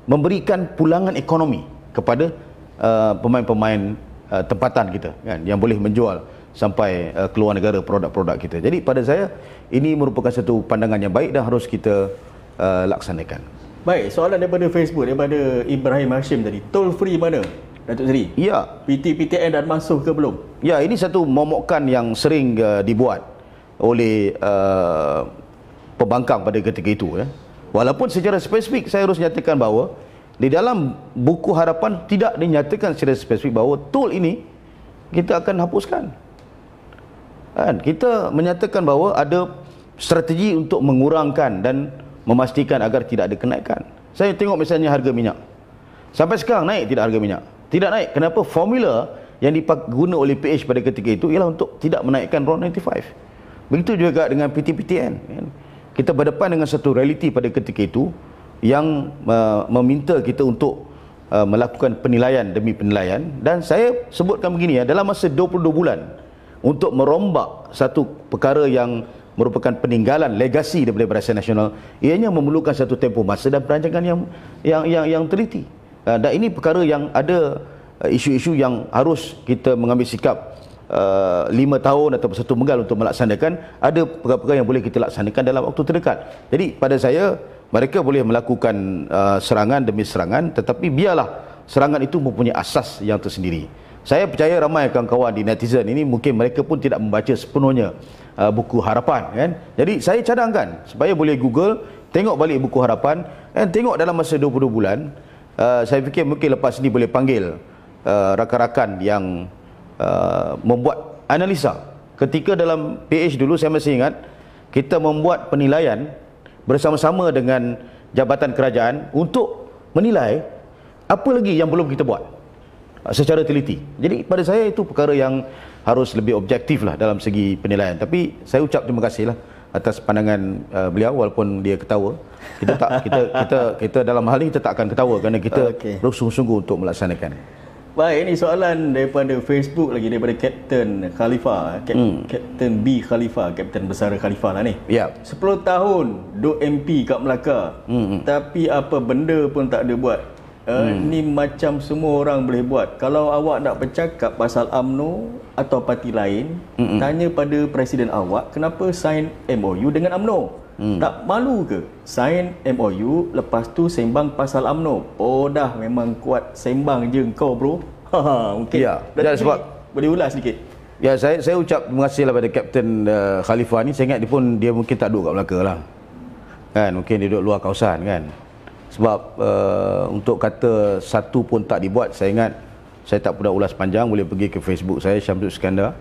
memberikan pulangan ekonomi kepada uh, pemain-pemain uh, tempatan kita kan yang boleh menjual sampai uh, keluar negara produk-produk kita. Jadi pada saya ini merupakan satu pandangan yang baik dan harus kita uh, laksanakan. Baik, soalan daripada Facebook daripada Ibrahim Hashim tadi, toll free mana? Datuk Seri. Ya. PT PTN dan masuk ke belum? Ya, ini satu momokan yang sering uh, dibuat oleh uh, pembangkang pada ketika itu ya. Walaupun secara spesifik saya harus nyatakan bahawa di dalam buku harapan tidak dinyatakan secara spesifik bahawa tol ini kita akan hapuskan kan kita menyatakan bahawa ada strategi untuk mengurangkan dan memastikan agar tidak ada kenaikan saya tengok misalnya harga minyak sampai sekarang naik tidak harga minyak tidak naik kenapa formula yang digunakan oleh PH pada ketika itu ialah untuk tidak menaikkan RON 95 begitu juga dengan PTPTN kan? kita berdepan dengan satu realiti pada ketika itu yang uh, meminta kita untuk uh, melakukan penilaian demi penilaian dan saya sebutkan begini ya dalam masa 22 bulan untuk merombak satu perkara yang merupakan peninggalan legasi daripada Barisan Nasional ianya memerlukan satu tempoh masa dan perancangan yang yang yang yang teliti ah, dan ini perkara yang ada ah, isu-isu yang harus kita mengambil sikap ah, lima tahun atau satu menggal untuk melaksanakan ada perkara-perkara yang boleh kita laksanakan dalam waktu terdekat jadi pada saya mereka boleh melakukan uh, serangan demi serangan tetapi biarlah serangan itu mempunyai asas yang tersendiri saya percaya ramai kawan-kawan di netizen ini mungkin mereka pun tidak membaca sepenuhnya uh, buku harapan kan. Jadi saya cadangkan supaya boleh Google tengok balik buku harapan dan tengok dalam masa 22 bulan uh, saya fikir mungkin lepas ini boleh panggil uh, rakan-rakan yang uh, membuat analisa. Ketika dalam PH dulu saya masih ingat kita membuat penilaian bersama-sama dengan jabatan kerajaan untuk menilai apa lagi yang belum kita buat. Ah, secara teliti. Jadi pada saya itu perkara yang harus lebih objektif lah dalam segi penilaian. Tapi saya ucap terima kasih lah atas pandangan uh, beliau walaupun dia ketawa. Kita tak kita kita kita dalam hal ini kita tak akan ketawa kerana kita okay. sungguh sungguh untuk melaksanakan. Baik, ini soalan daripada Facebook lagi daripada Captain Khalifa, eh. Cap- hmm. Captain B Khalifa, Captain Besar Khalifa lah ni. Ya. Yep. 10 tahun duk MP kat Melaka. Hmm, hmm. Tapi apa benda pun tak ada buat. Uh, hmm. Ni macam semua orang boleh buat. Kalau awak nak bercakap pasal AMNO atau parti lain, hmm tanya pada presiden awak kenapa sign MOU dengan AMNO. Hmm. Tak malu ke sign MOU lepas tu sembang pasal AMNO? Oh dah memang kuat sembang je kau bro. Haha ha, mungkin. Ya, Dan ya, sebab boleh ulas sedikit. Ya saya saya ucap terima kasih lah pada Kapten uh, eh, Khalifah ni. Saya ingat dia pun dia mungkin tak duduk kat Melaka lah. Kan mungkin dia duduk luar kawasan kan sebab uh, untuk kata satu pun tak dibuat saya ingat saya tak pernah ulas panjang boleh pergi ke Facebook saya Syamsul Skandar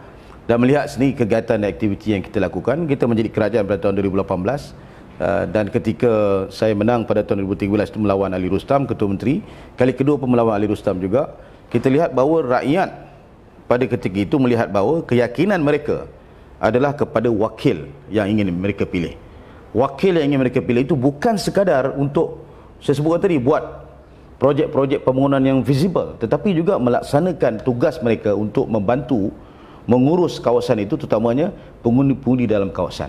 dan melihat sendiri kegiatan dan aktiviti yang kita lakukan kita menjadi kerajaan pada tahun 2018 uh, dan ketika saya menang pada tahun 2013 itu melawan Ali Rustam Ketua Menteri kali kedua pun melawan Ali Rustam juga kita lihat bahawa rakyat pada ketika itu melihat bahawa keyakinan mereka adalah kepada wakil yang ingin mereka pilih. Wakil yang ingin mereka pilih itu bukan sekadar untuk saya sebutkan tadi buat projek-projek pembangunan yang visible tetapi juga melaksanakan tugas mereka untuk membantu mengurus kawasan itu terutamanya pengundi-pengundi dalam kawasan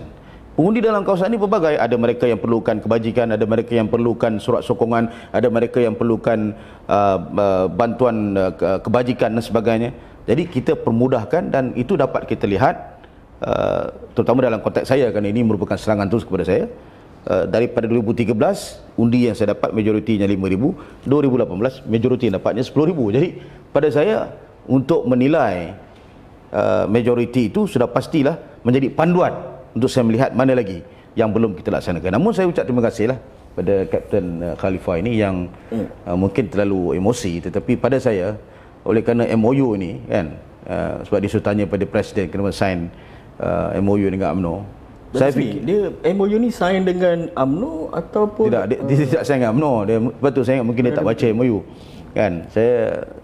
pengundi dalam kawasan ini pelbagai ada mereka yang perlukan kebajikan ada mereka yang perlukan surat sokongan ada mereka yang perlukan uh, uh, bantuan uh, kebajikan dan sebagainya jadi kita permudahkan dan itu dapat kita lihat uh, terutama dalam konteks saya kerana ini merupakan serangan terus kepada saya Eh, daripada 2013 undi yang saya dapat majoritinya 5000 2018 majoriti dapatnya 10000 jadi pada saya untuk menilai uh, majoriti itu sudah pastilah menjadi panduan untuk saya melihat mana lagi yang belum kita laksanakan namun saya ucap terima kasihlah pada kapten uh, eh, Khalifah ini yang uh, mungkin terlalu emosi tetapi pada saya oleh kerana MOU ini kan uh, sebab dia suruh tanya pada presiden kena sign uh, MOU dengan AMNO dari saya fikir dia MOU ni sign dengan UMNO ataupun tidak dia, dia, tidak sign dengan UMNO dia sebab saya ingat mungkin dia tak baca MOU kan saya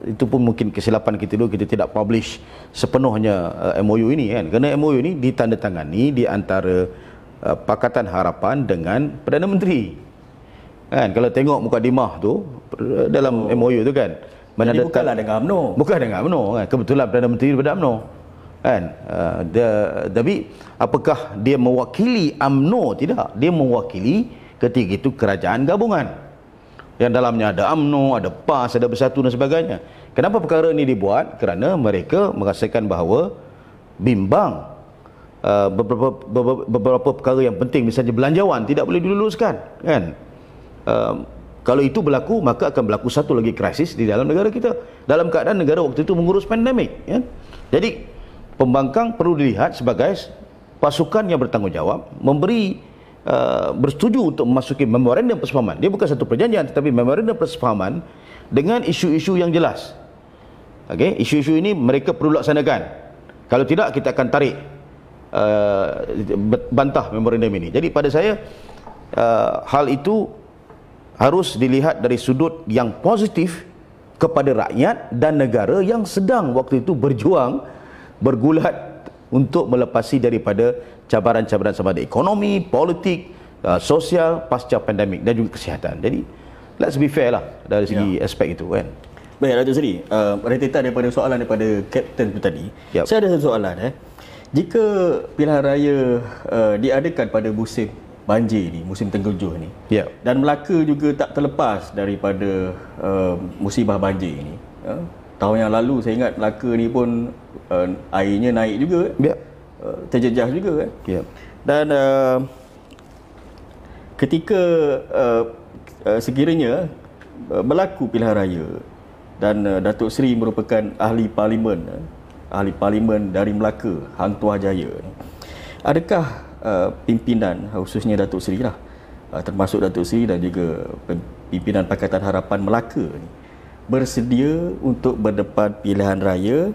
itu pun mungkin kesilapan kita dulu kita tidak publish sepenuhnya uh, MOU ini kan kerana MOU ini ditandatangani di antara uh, pakatan harapan dengan Perdana Menteri kan kalau tengok muka dimah tu uh, dalam oh. MOU tu kan menandatangani bukanlah dengan UMNO bukan dengan UMNO kan kebetulan Perdana Menteri daripada UMNO kan uh, tapi apakah dia mewakili AMNO tidak dia mewakili ketika itu kerajaan gabungan yang dalamnya ada AMNO ada PAS ada Bersatu dan sebagainya kenapa perkara ini dibuat kerana mereka merasakan bahawa bimbang uh, beberapa, beberapa beberapa perkara yang penting misalnya belanjawan tidak boleh diluluskan kan uh, kalau itu berlaku maka akan berlaku satu lagi krisis di dalam negara kita dalam keadaan negara waktu itu mengurus pandemik ya? jadi pembangkang perlu dilihat sebagai pasukan yang bertanggungjawab memberi uh, bersetuju untuk memasuki memorandum persefahaman. Dia bukan satu perjanjian tetapi memorandum persefahaman dengan isu-isu yang jelas. Okay, isu-isu ini mereka perlu laksanakan. Kalau tidak kita akan tarik uh, bantah memorandum ini. Jadi pada saya uh, hal itu harus dilihat dari sudut yang positif kepada rakyat dan negara yang sedang waktu itu berjuang bergulat untuk melepasi daripada cabaran-cabaran sama ada ekonomi, politik, uh, sosial pasca pandemik dan juga kesihatan. Jadi let's be fair lah dari segi yeah. aspek itu kan. Baik, Datuk Seri. Uh, Retita daripada soalan daripada Kapten tu tadi. Yep. Saya ada satu soalan. Eh. Jika pilihan raya uh, diadakan pada musim banjir ni, musim tengkujuh ni yep. dan Melaka juga tak terlepas daripada uh, musibah banjir ni, uh, tahun yang lalu saya ingat Melaka ni pun uh, airnya naik juga yeah. uh, eh, terjejas juga kan eh. yeah. dan uh, ketika uh, uh, sekiranya uh, berlaku pilihan raya dan uh, Datuk Seri merupakan ahli parlimen uh, ahli parlimen dari Melaka Hang Tuah Jaya adakah uh, pimpinan khususnya Datuk Seri lah uh, termasuk Datuk Seri dan juga pimpinan Pakatan Harapan Melaka ni uh, bersedia untuk berdepan pilihan raya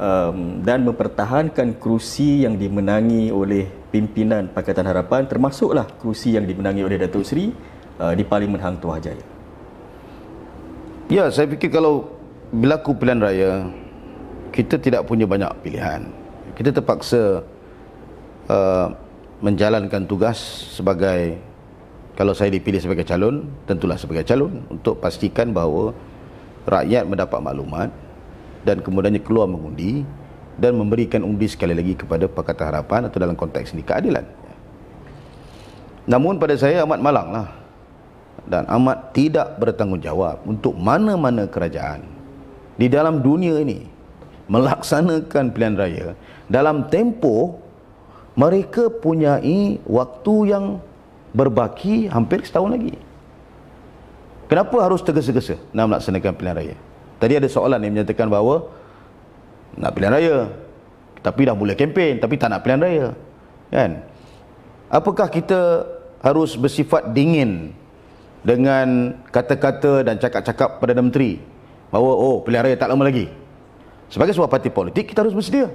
um, dan mempertahankan kerusi yang dimenangi oleh pimpinan Pakatan Harapan termasuklah kerusi yang dimenangi oleh Datuk Seri uh, di Parlimen Hang Tuah Jaya. Ya, saya fikir kalau berlaku pilihan raya kita tidak punya banyak pilihan. Kita terpaksa uh, menjalankan tugas sebagai kalau saya dipilih sebagai calon, tentulah sebagai calon untuk pastikan bahawa rakyat mendapat maklumat dan kemudiannya keluar mengundi dan memberikan undi sekali lagi kepada Pakatan Harapan atau dalam konteks ini keadilan. Namun pada saya amat malanglah dan amat tidak bertanggungjawab untuk mana-mana kerajaan di dalam dunia ini melaksanakan pilihan raya dalam tempoh mereka punyai waktu yang berbaki hampir setahun lagi. Kenapa harus tergesa-gesa nak melaksanakan pilihan raya? Tadi ada soalan yang menyatakan bahawa nak pilihan raya tapi dah mula kempen tapi tak nak pilihan raya. Kan? Apakah kita harus bersifat dingin dengan kata-kata dan cakap-cakap Perdana Menteri bahawa oh pilihan raya tak lama lagi. Sebagai sebuah parti politik kita harus bersedia.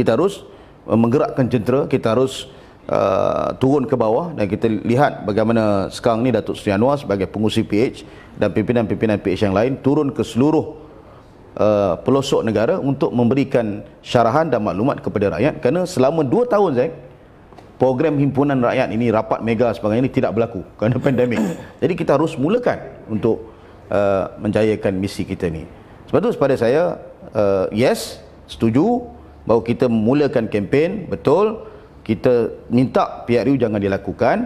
Kita harus eh, menggerakkan jentera, kita harus uh, turun ke bawah dan kita lihat bagaimana sekarang ni Datuk Seri Anwar sebagai pengurusi PH dan pimpinan-pimpinan PH yang lain turun ke seluruh uh, pelosok negara untuk memberikan syarahan dan maklumat kepada rakyat kerana selama 2 tahun Zek program himpunan rakyat ini rapat mega sebagainya ini tidak berlaku kerana pandemik. Jadi kita harus mulakan untuk uh, menjayakan misi kita ni. Sebab tu kepada saya uh, yes setuju bahawa kita mulakan kempen betul kita minta PRU jangan dilakukan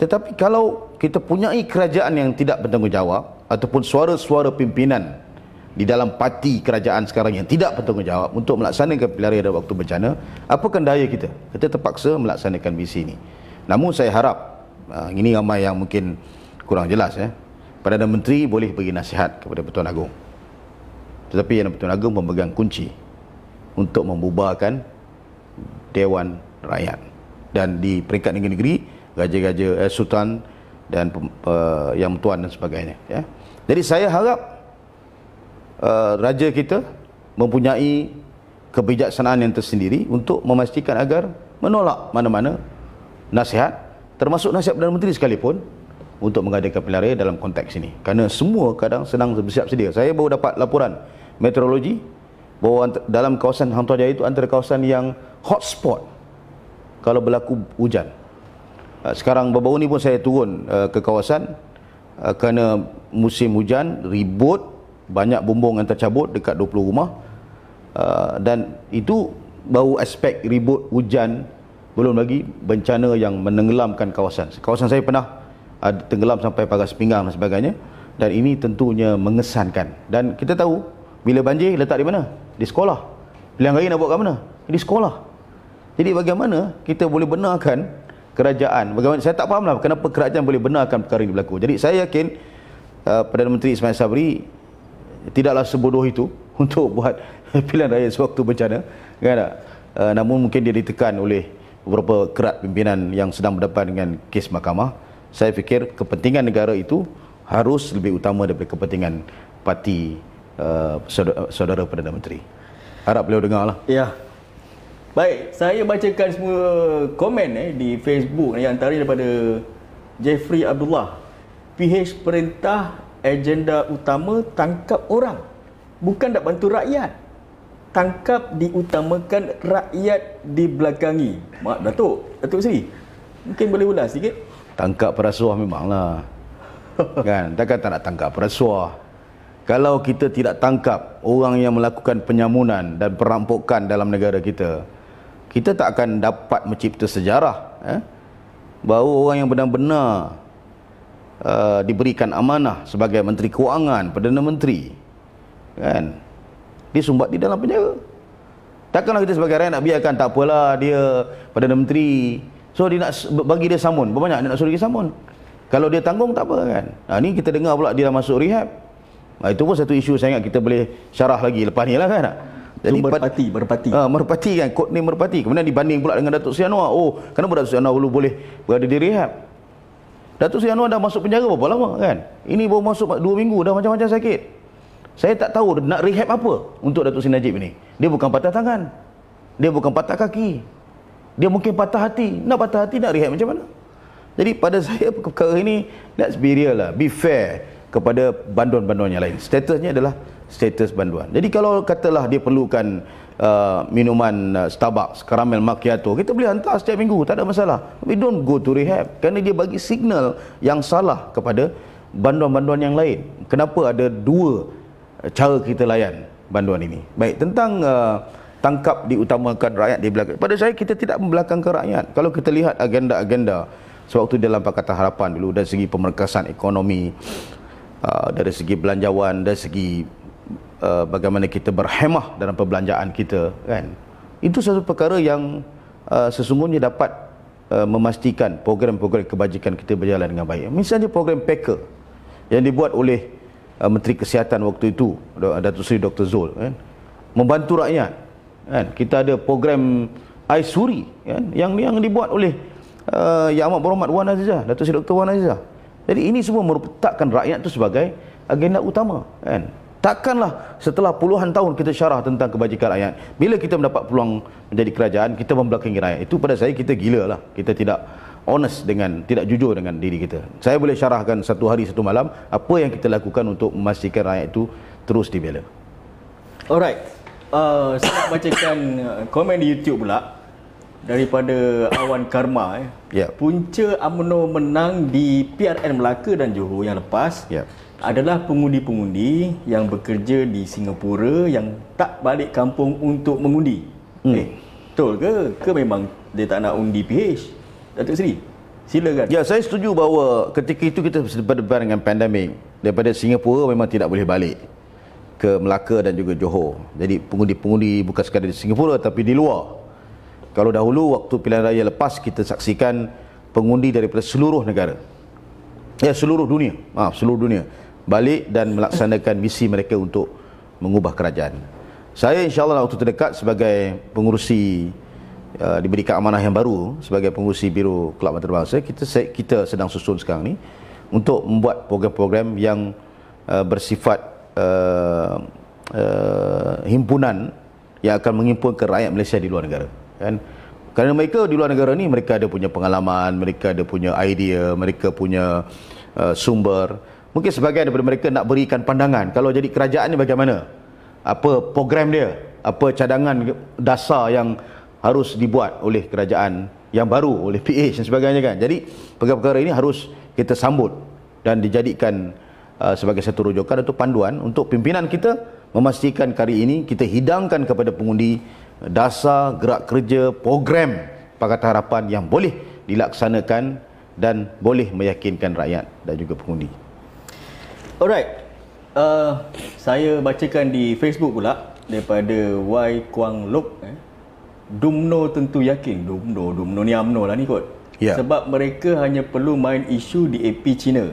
tetapi kalau kita punya kerajaan yang tidak bertanggungjawab ataupun suara-suara pimpinan di dalam parti kerajaan sekarang yang tidak bertanggungjawab untuk melaksanakan pilihan raya waktu bencana apakah daya kita kita terpaksa melaksanakan misi ini namun saya harap ah, ini ramai yang mungkin kurang jelas ya Perdana Menteri boleh beri nasihat kepada Pertuan Agong tetapi yang Pertuan Agong memegang kunci untuk membubarkan Dewan rakyat dan di peringkat negeri-negeri raja-raja eh, sultan dan uh, yang tuan dan sebagainya ya. Jadi saya harap uh, raja kita mempunyai kebijaksanaan yang tersendiri untuk memastikan agar menolak mana-mana nasihat termasuk nasihat Perdana Menteri sekalipun untuk mengadakan pilihan raya dalam konteks ini. Kerana semua kadang senang bersiap sedia. Saya baru dapat laporan meteorologi bahawa dalam kawasan Hang Tuan Jaya itu antara kawasan yang hotspot kalau berlaku hujan. Ah, sekarang baru-baru ni pun saya turun ah, ke kawasan ah, kerana musim hujan ribut banyak bumbung yang tercabut dekat 20 rumah dan itu baru aspek ribut hujan belum lagi bencana yang menenggelamkan kawasan. Kawasan saya pernah tenggelam sampai pagas pinggang dan sebagainya dan ini tentunya mengesankan dan kita tahu bila banjir letak di mana? Di sekolah. Pilihan raya nak buat kat mana? Di sekolah. Jadi bagaimana kita boleh benarkan kerajaan? Bagaimana saya tak lah. kenapa kerajaan boleh benarkan perkara ini berlaku. Jadi saya yakin uh, Perdana Menteri Ismail Sabri tidaklah sebodoh itu untuk buat pilihan raya sewaktu bencana. Kan? Uh, namun mungkin dia ditekan oleh beberapa kerat pimpinan yang sedang berdepan dengan kes mahkamah. Saya fikir kepentingan negara itu harus lebih utama daripada kepentingan parti uh, saudara, saudara Perdana Menteri. Harap beliau dengarlah. Ya. Baik, saya bacakan semua komen eh, di Facebook yang antara daripada Jeffrey Abdullah. PH perintah agenda utama tangkap orang. Bukan nak bantu rakyat. Tangkap diutamakan rakyat dibelakangi. Mak Datuk, Datuk Seri. Mungkin boleh ulas sikit. Tangkap perasuah memanglah. kan, takkan tak nak tangkap perasuah. Kalau kita tidak tangkap orang yang melakukan penyamunan dan perampokan dalam negara kita, kita tak akan dapat mencipta sejarah eh? Ya. bahawa orang yang benar-benar uh, diberikan amanah sebagai menteri kewangan perdana menteri kan dia sumbat di dalam penjara takkanlah kita sebagai rakyat nak biarkan tak apalah dia perdana menteri so dia nak bagi dia samun banyak dia nak suruh dia samun kalau dia tanggung tak apa kan nah, ni kita dengar pula dia dah masuk rehab nah, itu pun satu isu saya ingat kita boleh syarah lagi lepas ni lah kan jadi so, merpati, merpati. Ah, merpati kan, kod ni merpati. Kemudian dibanding pula dengan Datuk Sianwa. Oh, kenapa Datuk Sianwa dulu boleh berada di rehab? Datuk Sianwa dah masuk penjara berapa lama kan? Ini baru masuk 2 minggu, dah macam-macam sakit. Saya tak tahu nak rehab apa untuk Datuk Sin Najib ni. Dia bukan patah tangan. Dia bukan patah kaki. Dia mungkin patah hati. Nak patah hati, nak rehab macam mana? Jadi pada saya perkara ini, let's be real lah. Be fair kepada bandun-bandun yang lain. Statusnya adalah status banduan. Jadi kalau katalah dia perlukan uh, minuman uh, Starbucks, caramel macchiato, kita boleh hantar setiap minggu, tak ada masalah. We don't go to rehab. Kerana dia bagi signal yang salah kepada banduan-banduan yang lain. Kenapa ada dua uh, cara kita layan banduan ini? Baik, tentang uh, tangkap diutamakan rakyat di belakang. Pada saya, kita tidak membelakangkan rakyat. Kalau kita lihat agenda-agenda sewaktu dalam Pakatan Harapan dulu, dari segi pemerkasan ekonomi, uh, dari segi belanjawan, dari segi uh, bagaimana kita berhemah dalam perbelanjaan kita kan itu satu perkara yang uh, sesungguhnya dapat uh, memastikan program-program kebajikan kita berjalan dengan baik misalnya program PECA e yang dibuat oleh uh, Menteri Kesihatan waktu itu uh, Datuk Seri Dr. Zul kan membantu rakyat kan kita ada program Aisuri kan yang yang dibuat oleh uh, Yang Amat Berhormat Wan Azizah Datuk Seri Dr. Wan Azizah jadi ini semua meletakkan rakyat itu sebagai agenda utama kan Takkanlah setelah puluhan tahun kita syarah tentang kebajikan rakyat Bila kita mendapat peluang menjadi kerajaan Kita membelakangi rakyat Itu pada saya kita gila lah Kita tidak honest dengan Tidak jujur dengan diri kita Saya boleh syarahkan satu hari satu malam Apa yang kita lakukan untuk memastikan rakyat itu Terus dibela Alright uh, Saya nak bacakan uh, komen di YouTube pula Daripada Awan Karma eh. yeah. Punca UMNO menang di PRN Melaka dan Johor yang lepas yeah adalah pengundi-pengundi yang bekerja di Singapura yang tak balik kampung untuk mengundi. Hmm. Eh, betul ke? Ke memang dia tak nak undi PH? Datuk Seri, silakan. Ya, saya setuju bahawa ketika itu kita berdepan dengan pandemik. Daripada Singapura memang tidak boleh balik ke Melaka dan juga Johor. Jadi pengundi-pengundi bukan sekadar di Singapura tapi di luar. Kalau dahulu waktu pilihan raya lepas kita saksikan pengundi daripada seluruh negara. Ya seluruh dunia. Maaf, ah, seluruh dunia balik dan melaksanakan misi mereka untuk mengubah kerajaan. Saya insya Allah waktu terdekat sebagai pengurusi uh, diberikan amanah yang baru sebagai pengurusi Biro Kelab Antarabangsa kita, kita sedang susun sekarang ni untuk membuat program-program yang uh, bersifat uh, uh, himpunan yang akan menghimpun ke rakyat Malaysia di luar negara kan kerana mereka di luar negara ni mereka ada punya pengalaman mereka ada punya idea mereka punya uh, sumber Mungkin sebagian daripada mereka nak berikan pandangan kalau jadi kerajaan ni bagaimana? Apa program dia? Apa cadangan dasar yang harus dibuat oleh kerajaan yang baru oleh PH dan sebagainya kan. Jadi perkara-perkara ini harus kita sambut dan dijadikan uh, sebagai satu rujukan atau panduan untuk pimpinan kita memastikan kali ini kita hidangkan kepada pengundi dasar gerak kerja program Pakatan Harapan yang boleh dilaksanakan dan boleh meyakinkan rakyat dan juga pengundi. Alright. Uh, saya bacakan di Facebook pula daripada Y Kuang Lok eh. Dumno tentu yakin Dumno Dumno ni Amno lah ni kot. Yeah. Sebab mereka hanya perlu main isu di AP China,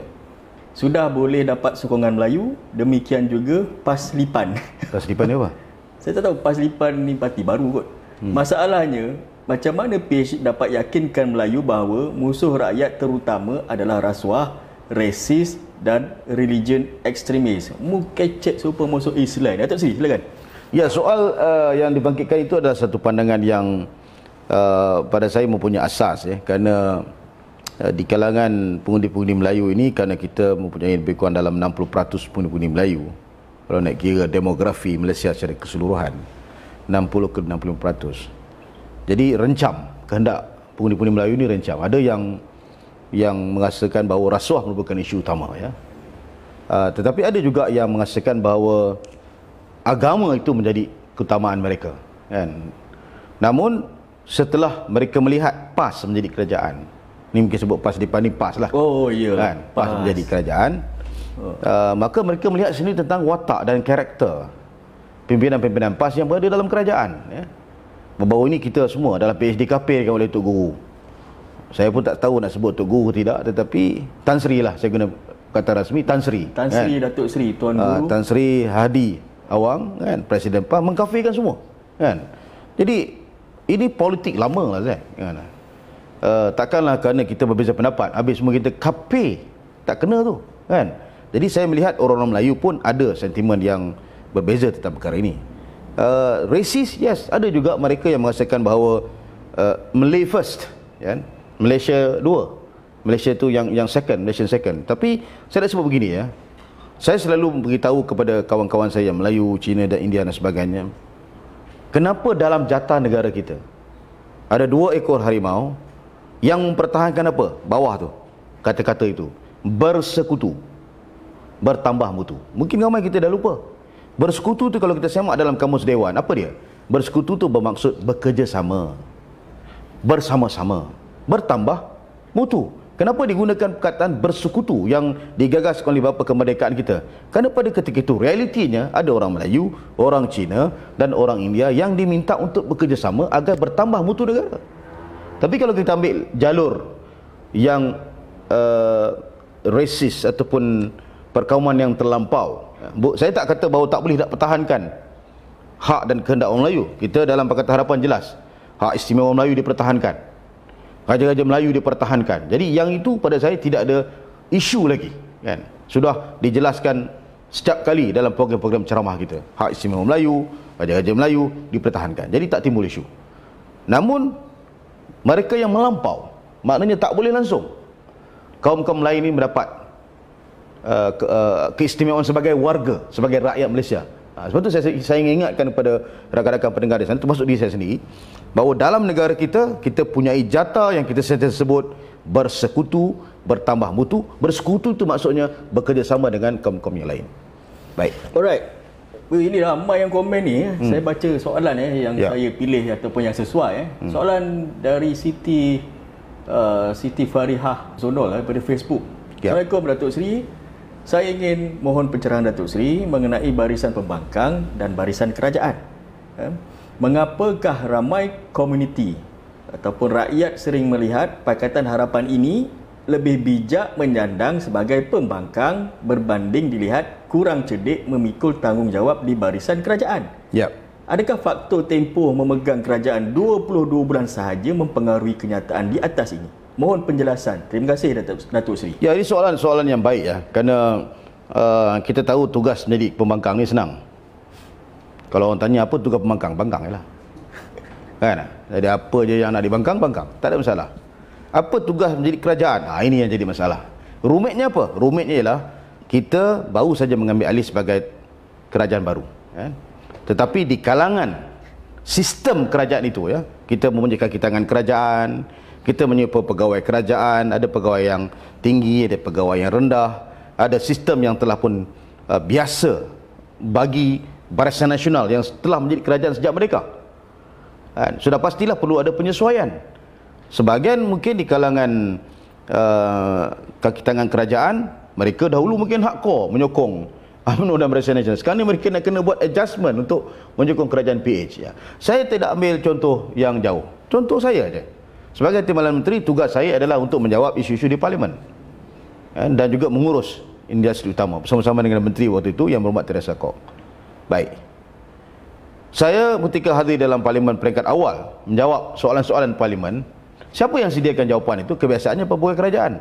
Sudah boleh dapat sokongan Melayu, demikian juga PAS Lipan. PAS Lipan ni apa? saya tak tahu PAS Lipan ni parti baru kot. Hmm. Masalahnya, macam mana PH dapat yakinkan Melayu bahawa musuh rakyat terutama adalah rasuah? Hmm racist dan religion ekstremis, Mungkin cek serupa masuk Islam. Datuk Seri, silakan. Ya, soal uh, yang dibangkitkan itu adalah satu pandangan yang uh, pada saya mempunyai asas ya, kerana uh, di kalangan pengundi-pengundi Melayu ini kerana kita mempunyai lebih kurang dalam 60% pengundi-pengundi Melayu kalau nak kira demografi Malaysia secara keseluruhan 60 ke 65% jadi rencam kehendak pengundi-pengundi Melayu ini rencam ada yang yang merasakan bahawa rasuah merupakan isu utama ya. Uh, tetapi ada juga yang merasakan bahawa agama itu menjadi keutamaan mereka kan. Namun setelah mereka melihat PAS menjadi kerajaan. Ini mungkin sebut PAS di ni PAS lah. Oh ya. Yeah. Kan? PAS. PAS menjadi kerajaan. Uh, maka mereka melihat sini tentang watak dan karakter pimpinan-pimpinan PAS yang berada dalam kerajaan ya. Bahawa ini kita semua adalah PhD kafir kan oleh Tok Guru saya pun tak tahu nak sebut Tok Guru tidak tetapi Tan Sri lah saya guna kata rasmi Tan Sri Tan kan? Sri kan? Datuk Sri Tuan ah, Guru uh, Tan Sri Hadi Awang kan Presiden PAH mengkafirkan semua kan jadi ini politik lama lah Zek kan? uh, takkanlah kerana kita berbeza pendapat habis semua kita kapi tak kena tu kan jadi saya melihat orang-orang Melayu pun ada sentimen yang berbeza tentang perkara ini uh, racist yes ada juga mereka yang merasakan bahawa uh, Malay first kan yeah? Malaysia 2. Malaysia tu yang yang second, Malaysia second. Tapi saya nak sebut begini ya. Saya selalu memberitahu kepada kawan-kawan saya yang Melayu, Cina dan India dan sebagainya. Kenapa dalam jatah negara kita ada dua ekor harimau yang mempertahankan apa? Bawah tu. Kata-kata itu. Bersekutu. Bertambah mutu. Mungkin ramai kita dah lupa. Bersekutu tu kalau kita semak dalam kamus dewan, apa dia? Bersekutu tu bermaksud bekerjasama. Bersama-sama bertambah mutu. Kenapa digunakan perkataan bersekutu yang digagas oleh bapa kemerdekaan kita? Kerana pada ketika itu realitinya ada orang Melayu, orang Cina dan orang India yang diminta untuk bekerjasama agar bertambah mutu negara. Tapi kalau kita ambil jalur yang uh, eh, resis ataupun perkauman yang terlampau, saya tak kata bahawa tak boleh nak pertahankan hak dan kehendak orang Melayu. Kita dalam Pakatan Harapan jelas, hak istimewa orang Melayu dipertahankan raja-raja Melayu dipertahankan. Jadi yang itu pada saya tidak ada isu lagi, kan? Sudah dijelaskan setiap kali dalam program-program ceramah kita. Hak istimewa Melayu, raja-raja Melayu dipertahankan. Jadi tak timbul isu. Namun mereka yang melampau, maknanya tak boleh langsung kaum-kaum lain ini mendapat uh, ke, uh, keistimewaan sebagai warga, sebagai rakyat Malaysia Ha, sebab tu saya, saya ingin ingatkan kepada rakan-rakan pendengar di sana, termasuk diri saya sendiri, bahawa dalam negara kita, kita punya jatah yang kita sentiasa sebut bersekutu, bertambah mutu. Bersekutu itu maksudnya bekerjasama dengan kaum-kaum yang lain. Baik. Alright. Well, ini ramai yang komen ni. Eh. Hmm. Saya baca soalan eh, yang yeah. saya pilih ataupun yang sesuai. Eh. Hmm. Soalan dari Siti uh, Siti Farihah Zonol eh, daripada Facebook. Yeah. Assalamualaikum Datuk Seri. Saya ingin mohon pencerahan Datuk Seri mengenai barisan pembangkang dan barisan kerajaan. Eh, mengapakah ramai komuniti ataupun rakyat sering melihat Pakatan Harapan ini lebih bijak menyandang sebagai pembangkang berbanding dilihat kurang cerdik memikul tanggungjawab di barisan kerajaan? Yep. Adakah faktor tempoh memegang kerajaan 22 bulan sahaja mempengaruhi kenyataan di atas ini? Mohon penjelasan. Terima kasih Datuk, Datuk Seri. Ya, ini soalan-soalan yang baik ya. Karena uh, kita tahu tugas mendidik pembangkang ni senang. Kalau orang tanya apa tugas pembangkang, bangkang lah. kan? Jadi apa je yang nak dibangkang, bangkang. Tak ada masalah. Apa tugas menjadi kerajaan? Ah ini yang jadi masalah. Rumitnya apa? Rumitnya ialah kita baru saja mengambil alih sebagai kerajaan baru. Kan? Tetapi di kalangan sistem kerajaan itu ya, kita mempunyai kaki tangan kerajaan, kita menyupa pegawai kerajaan, ada pegawai yang tinggi, ada pegawai yang rendah, ada sistem yang telah pun uh, biasa bagi Barisan Nasional yang telah menjadi kerajaan sejak mereka. Kan? Sudah pastilah perlu ada penyesuaian. Sebahagian mungkin di kalangan uh, kaki tangan kerajaan, mereka dahulu mungkin hardcore menyokong UMNO dan Barisan Nasional. Sekarang ni mereka nak kena buat adjustment untuk menyokong kerajaan PH. Ya. Saya tidak ambil contoh yang jauh. Contoh saya saja. Sebagai Timbalan Menteri, tugas saya adalah untuk menjawab isu-isu di Parlimen eh, dan juga mengurus industri utama bersama-sama dengan Menteri waktu itu yang berhormat Teresa Kok. Baik. Saya ketika hadir dalam Parlimen peringkat awal menjawab soalan-soalan Parlimen, siapa yang sediakan jawapan itu? Kebiasaannya pembuka kerajaan.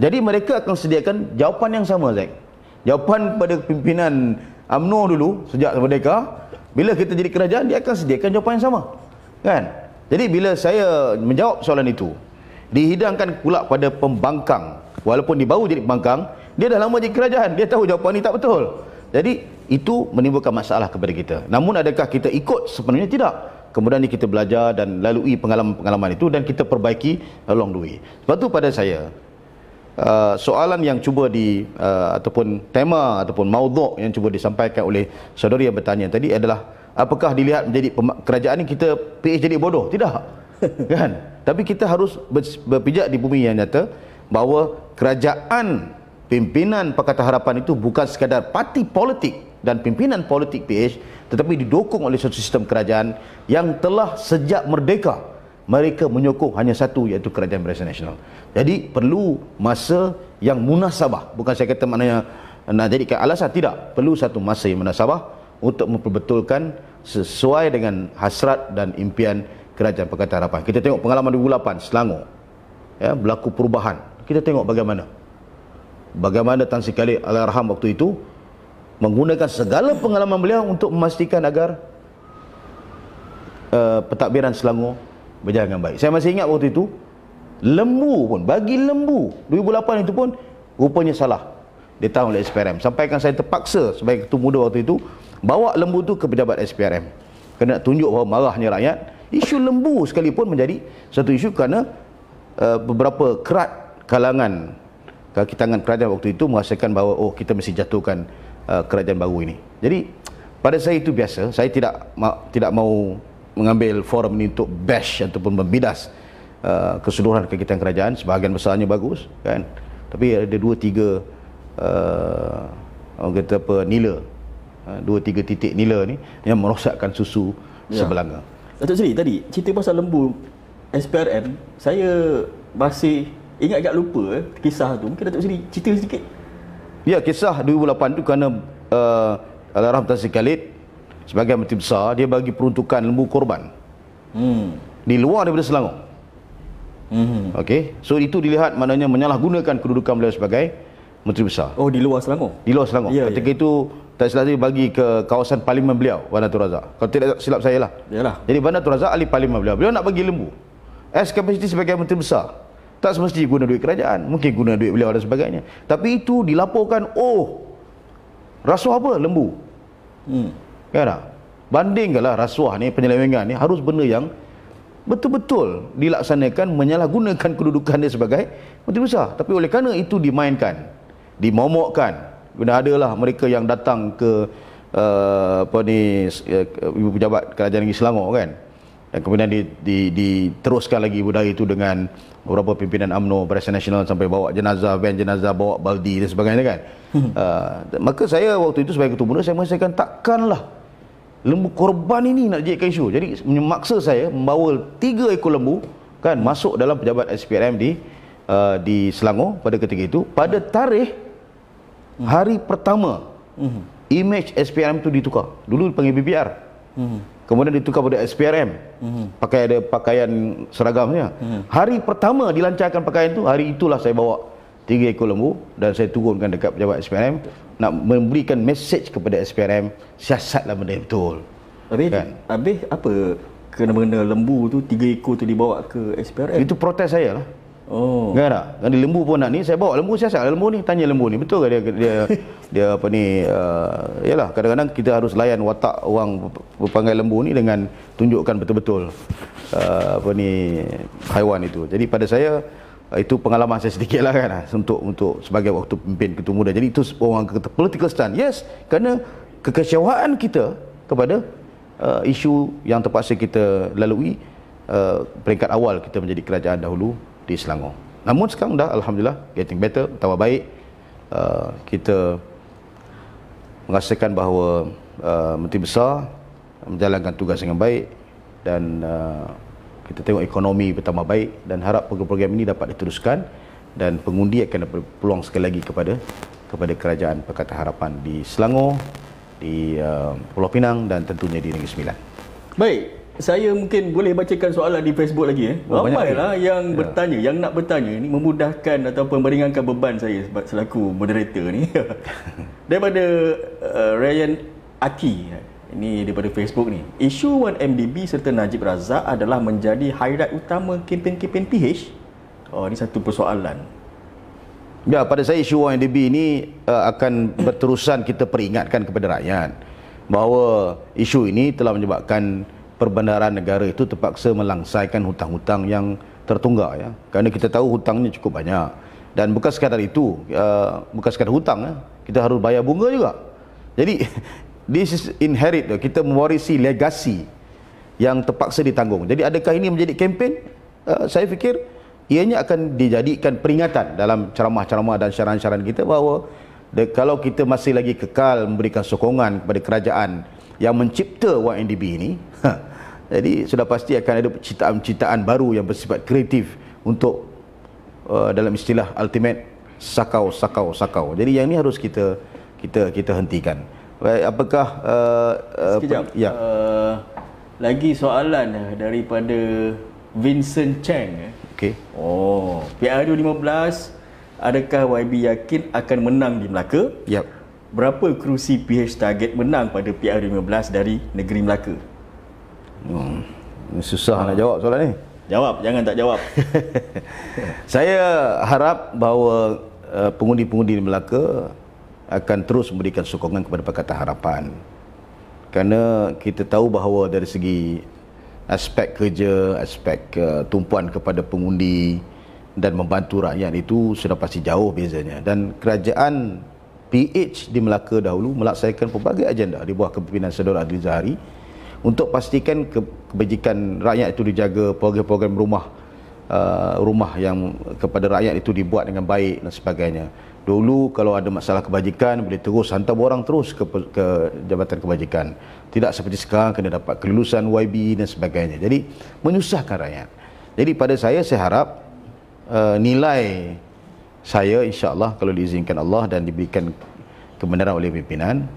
Jadi mereka akan sediakan jawapan yang sama, Zek. Jawapan pada pimpinan UMNO dulu, sejak merdeka, bila kita jadi kerajaan, dia akan sediakan jawapan yang sama. Kan? Jadi bila saya menjawab soalan itu, dihidangkan pula pada pembangkang. Walaupun dibawa baru jadi pembangkang, dia dah lama jadi kerajaan. Dia tahu jawapan ini tak betul. Jadi itu menimbulkan masalah kepada kita. Namun adakah kita ikut sepenuhnya? Tidak. Kemudian kita belajar dan lalui pengalaman-pengalaman itu dan kita perbaiki along the way. Sebab itu pada saya, Uh, soalan yang cuba di uh, ataupun tema ataupun maudhu yang cuba disampaikan oleh saudari yang bertanya tadi adalah apakah dilihat menjadi kerajaan ini kita PH jadi bodoh? Tidak. kan? Tapi kita harus berpijak di bumi yang nyata bahawa kerajaan pimpinan Pakatan Harapan itu bukan sekadar parti politik dan pimpinan politik PH tetapi didukung oleh satu sistem kerajaan yang telah sejak merdeka mereka menyokong hanya satu iaitu kerajaan Malaysia Nasional. Jadi perlu masa yang munasabah bukan saya kata maknanya nak jadikan alasan tidak perlu satu masa yang munasabah untuk memperbetulkan sesuai dengan hasrat dan impian kerajaan Pakatan Harapan. Kita tengok pengalaman 2008 Selangor. Ya, berlaku perubahan. Kita tengok bagaimana. Bagaimana Tan Sri Khalid al arham waktu itu menggunakan segala pengalaman beliau untuk memastikan agar uh, pentadbiran Selangor berjalan dengan baik. Saya masih ingat waktu itu lembu pun bagi lembu 2008 itu pun rupanya salah ditahan oleh SPRM. Sampaikan saya terpaksa sebagai ketua muda waktu itu bawa lembu tu ke pejabat SPRM kena tunjuk bahawa marahnya rakyat isu lembu sekalipun menjadi satu isu kerana uh, beberapa kerat kalangan kaki tangan kerajaan waktu itu merasakan bahawa oh kita mesti jatuhkan uh, kerajaan baru ini jadi pada saya itu biasa saya tidak ma- tidak mahu mengambil forum ini untuk bash ataupun membidas uh, keseluruhan tangan kerajaan sebahagian besarnya bagus kan tapi ada dua tiga uh, orang kata apa nila Ah, dua tiga titik nila ni yang merosakkan susu ya. sebelanga. Datuk Seri tadi cerita pasal lembu SPRM saya masih ingat agak lupa eh, kisah tu. Mungkin Datuk Seri cerita sedikit. Ya kisah 2008 tu kerana uh, eh, Alarah Tansi Khalid sebagai menteri besar dia bagi peruntukan lembu korban. Hmm. Di luar daripada Selangor. Mm-hmm. So itu dilihat maknanya menyalahgunakan kedudukan beliau sebagai menteri besar. Oh, di luar Selangor. Di luar Selangor. Yeah, Ketika yeah. itu tak Sri Latif bagi ke kawasan parlimen beliau Bandar Razak. Kalau tidak silap saya lah. Yalah. Jadi Bandar Razak ahli parlimen beliau. Beliau nak bagi lembu. As capacity sebagai menteri besar. Tak semesti guna duit kerajaan, mungkin guna duit beliau dan sebagainya. Tapi itu dilaporkan oh rasuah apa lembu. Hmm. Kan tak? Bandingkanlah rasuah ni penyelewengan ni harus benda yang betul-betul dilaksanakan menyalahgunakan kedudukan dia sebagai menteri besar. Tapi oleh kerana itu dimainkan, dimomokkan, Kena ada lah mereka yang datang ke uh, apa ni uh, ibu pejabat kerajaan negeri Selangor kan. Dan kemudian di, di, diteruskan lagi budaya itu dengan beberapa pimpinan UMNO, Barisan Nasional sampai bawa jenazah, van jenazah, bawa baldi dan sebagainya kan. uh, maka saya waktu itu sebagai ketua muda saya takkan lah lembu korban ini nak jadikan isu. Jadi memaksa saya membawa tiga ekor lembu kan masuk dalam pejabat SPRM di uh, di Selangor pada ketika itu. Pada tarikh -hmm. Hari pertama, -hmm. image SPRM tu ditukar. Dulu panggil BPR. -hmm. Kemudian ditukar pada SPRM. -hmm. Pakai ada pakaian seragamnya. Lah. -hmm. Hari pertama dilancarkan pakaian tu, hari itulah saya bawa tiga ekor lembu dan saya turunkan dekat pejabat SPRM nak memberikan message kepada SPRM siasatlah benda betul. Habis, kan? habis apa kena mengena lembu tu tiga ekor tu dibawa ke SPRM? Itu protes saya lah. Oh. Kan tak? Kan di lembu pun nak ni, saya bawa lembu saya, lah lembu ni, tanya lembu ni, betul ke dia dia dia apa ni uh, yalah kadang-kadang kita harus layan watak orang panggil lembu ni dengan tunjukkan betul-betul uh, apa ni haiwan itu. Jadi pada saya uh, itu pengalaman saya sedikit lah kan ah, untuk untuk sebagai waktu pimpin ketua muda. Jadi itu orang kata political stand. Yes, kerana kekecewaan kita kepada uh, isu yang terpaksa kita lalui uh, peringkat awal kita menjadi kerajaan dahulu di Selangor. Namun sekarang dah alhamdulillah getting better, tambah baik. Uh, kita merasakan bahawa uh, menteri besar menjalankan tugas dengan baik dan uh, kita tengok ekonomi bertambah baik dan harap program-program ini dapat diteruskan dan pengundi akan dapat peluang sekali lagi kepada kepada kerajaan Pakatan Harapan di Selangor, di uh, Pulau Pinang dan tentunya di Negeri Sembilan. Baik, saya mungkin boleh bacakan soalan di Facebook lagi eh. Oh, Ramailah yang ya. bertanya, yang nak bertanya ni memudahkan ataupun meringankan beban saya selaku moderator ni. daripada uh, Ryan Aki. Ini daripada Facebook ni. Isu 1MDB serta Najib Razak adalah menjadi highlight utama kempen-kempen PH. Oh, ini satu persoalan. Ya, pada saya isu 1MDB ini uh, akan berterusan kita peringatkan kepada rakyat bahawa isu ini telah menyebabkan perbandaran negara itu terpaksa melangsaikan hutang-hutang yang tertunggak ya. Kerana kita tahu hutangnya cukup banyak. Dan bukan sekadar itu, uh, bukan sekadar hutang ya. Kita harus bayar bunga juga. Jadi this is inherit ya. kita mewarisi legasi yang terpaksa ditanggung. Jadi adakah ini menjadi kempen? Uh, saya fikir ianya akan dijadikan peringatan dalam ceramah-ceramah dan syaran-syaran kita bahawa de, kalau kita masih lagi kekal memberikan sokongan kepada kerajaan yang mencipta YNDB ini. Ha, jadi sudah pasti akan ada ciptaan-ciptaan baru yang bersifat kreatif untuk uh, dalam istilah ultimate sakau sakau sakau. Jadi yang ini harus kita kita kita hentikan. Baik, apakah uh, uh, Sekejap, ya. uh, lagi soalan eh, daripada Vincent Cheng? Eh. Okey. Oh, PR 2015 adakah YB yakin akan menang di Melaka? Yep berapa kerusi PH target menang pada PR15 dari negeri Melaka? Hmm, susah nak jawab soalan ni. Jawab, jangan tak jawab. Saya harap bahawa eh, pengundi-pengundi di Melaka akan terus memberikan sokongan kepada Pakatan Harapan. Kerana kita tahu bahawa dari segi aspek kerja, aspek uh, tumpuan kepada pengundi dan membantu rakyat itu sudah pasti jauh bezanya dan kerajaan PH di Melaka dahulu melaksanakan pelbagai agenda di bawah kepimpinan Saudara Adli Zahari untuk pastikan ke- kebajikan rakyat itu dijaga, program-program rumah uh, rumah yang kepada rakyat itu dibuat dengan baik dan sebagainya. Dulu kalau ada masalah kebajikan boleh terus hantar orang terus ke, ke Jabatan Kebajikan. Tidak seperti sekarang kena dapat kelulusan YB dan sebagainya. Jadi menyusahkan rakyat. Jadi pada saya saya harap uh, nilai saya insya Allah, kalau diizinkan Allah dan diberikan kebenaran oleh pimpinan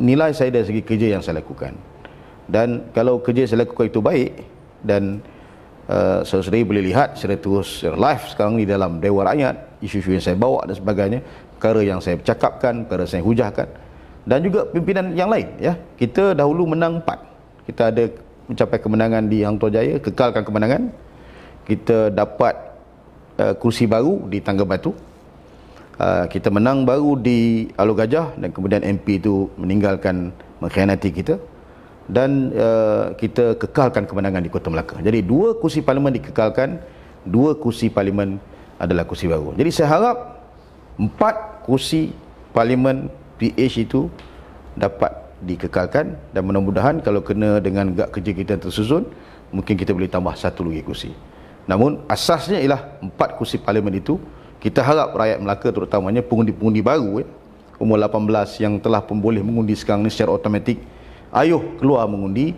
nilai saya dari segi kerja yang saya lakukan dan kalau kerja saya lakukan itu baik dan uh, saya sendiri boleh lihat secara terus live sekarang ni dalam Dewan Rakyat isu-isu yang saya bawa dan sebagainya perkara yang saya cakapkan, perkara saya hujahkan dan juga pimpinan yang lain ya kita dahulu menang 4 kita ada mencapai kemenangan di Hang Tuah Jaya kekalkan kemenangan kita dapat uh, kursi baru di Tangga Batu. Uh, kita menang baru di Alu Gajah dan kemudian MP itu meninggalkan mengkhianati kita dan uh, kita kekalkan kemenangan di Kota Melaka. Jadi dua kursi parlimen dikekalkan, dua kursi parlimen adalah kursi baru. Jadi saya harap empat kursi parlimen PH itu dapat dikekalkan dan mudah-mudahan kalau kena dengan gerak kerja kita tersusun mungkin kita boleh tambah satu lagi kursi. Namun asasnya ialah empat kursi parlimen itu kita harap rakyat Melaka terutamanya pengundi-pengundi baru ya, umur 18 yang telah pun boleh mengundi sekarang ini secara automatik ayuh keluar mengundi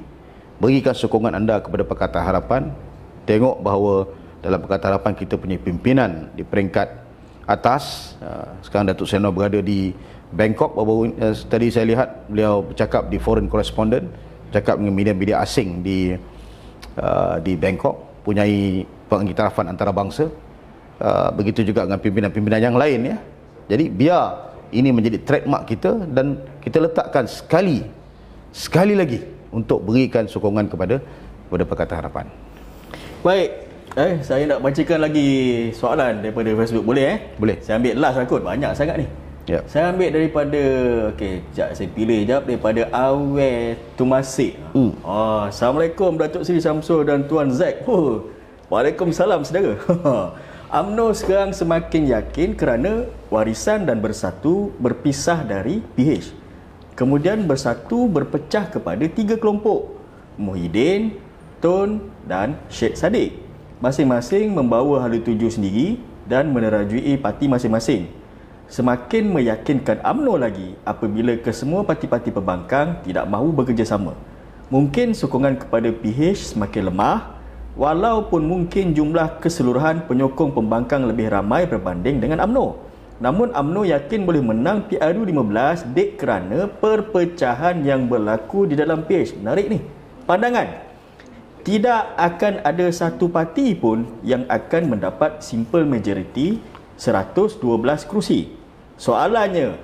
berikan sokongan anda kepada Pakatan Harapan tengok bahawa dalam Pakatan Harapan kita punya pimpinan di peringkat atas ha, sekarang Datuk Seno berada di Bangkok baru eh, tadi saya lihat beliau bercakap di foreign correspondent cakap dengan media-media asing di uh, di Bangkok mempunyai pengiktirafan antarabangsa uh, begitu juga dengan pimpinan-pimpinan yang lain ya. Jadi biar ini menjadi trademark kita dan kita letakkan sekali sekali lagi untuk berikan sokongan kepada kepada Pakatan Harapan. Baik. Eh, saya nak bacakan lagi soalan daripada Facebook boleh eh? Boleh. Saya ambil last lah kot. Banyak sangat ni. Yep. Ya. Saya ambil daripada okey, jap saya pilih jap daripada Awe Tumasik. Hmm. Oh, Assalamualaikum Datuk Seri Samsul dan Tuan Zack. Oh. Waalaikumsalam saudara. UMNO ha, ha. sekarang semakin yakin kerana warisan dan bersatu berpisah dari PH. Kemudian bersatu berpecah kepada tiga kelompok. Muhyiddin, Tun dan Syed Saddiq. Masing-masing membawa hala tuju sendiri dan menerajui parti masing-masing semakin meyakinkan AMNO lagi apabila kesemua parti-parti pembangkang tidak mahu bekerjasama. Mungkin sokongan kepada PH semakin lemah walaupun mungkin jumlah keseluruhan penyokong pembangkang lebih ramai berbanding dengan AMNO. Namun AMNO yakin boleh menang PRU 15 dek kerana perpecahan yang berlaku di dalam PH. Menarik ni. Pandangan. Tidak akan ada satu parti pun yang akan mendapat simple majority 112 kerusi. Soalannya,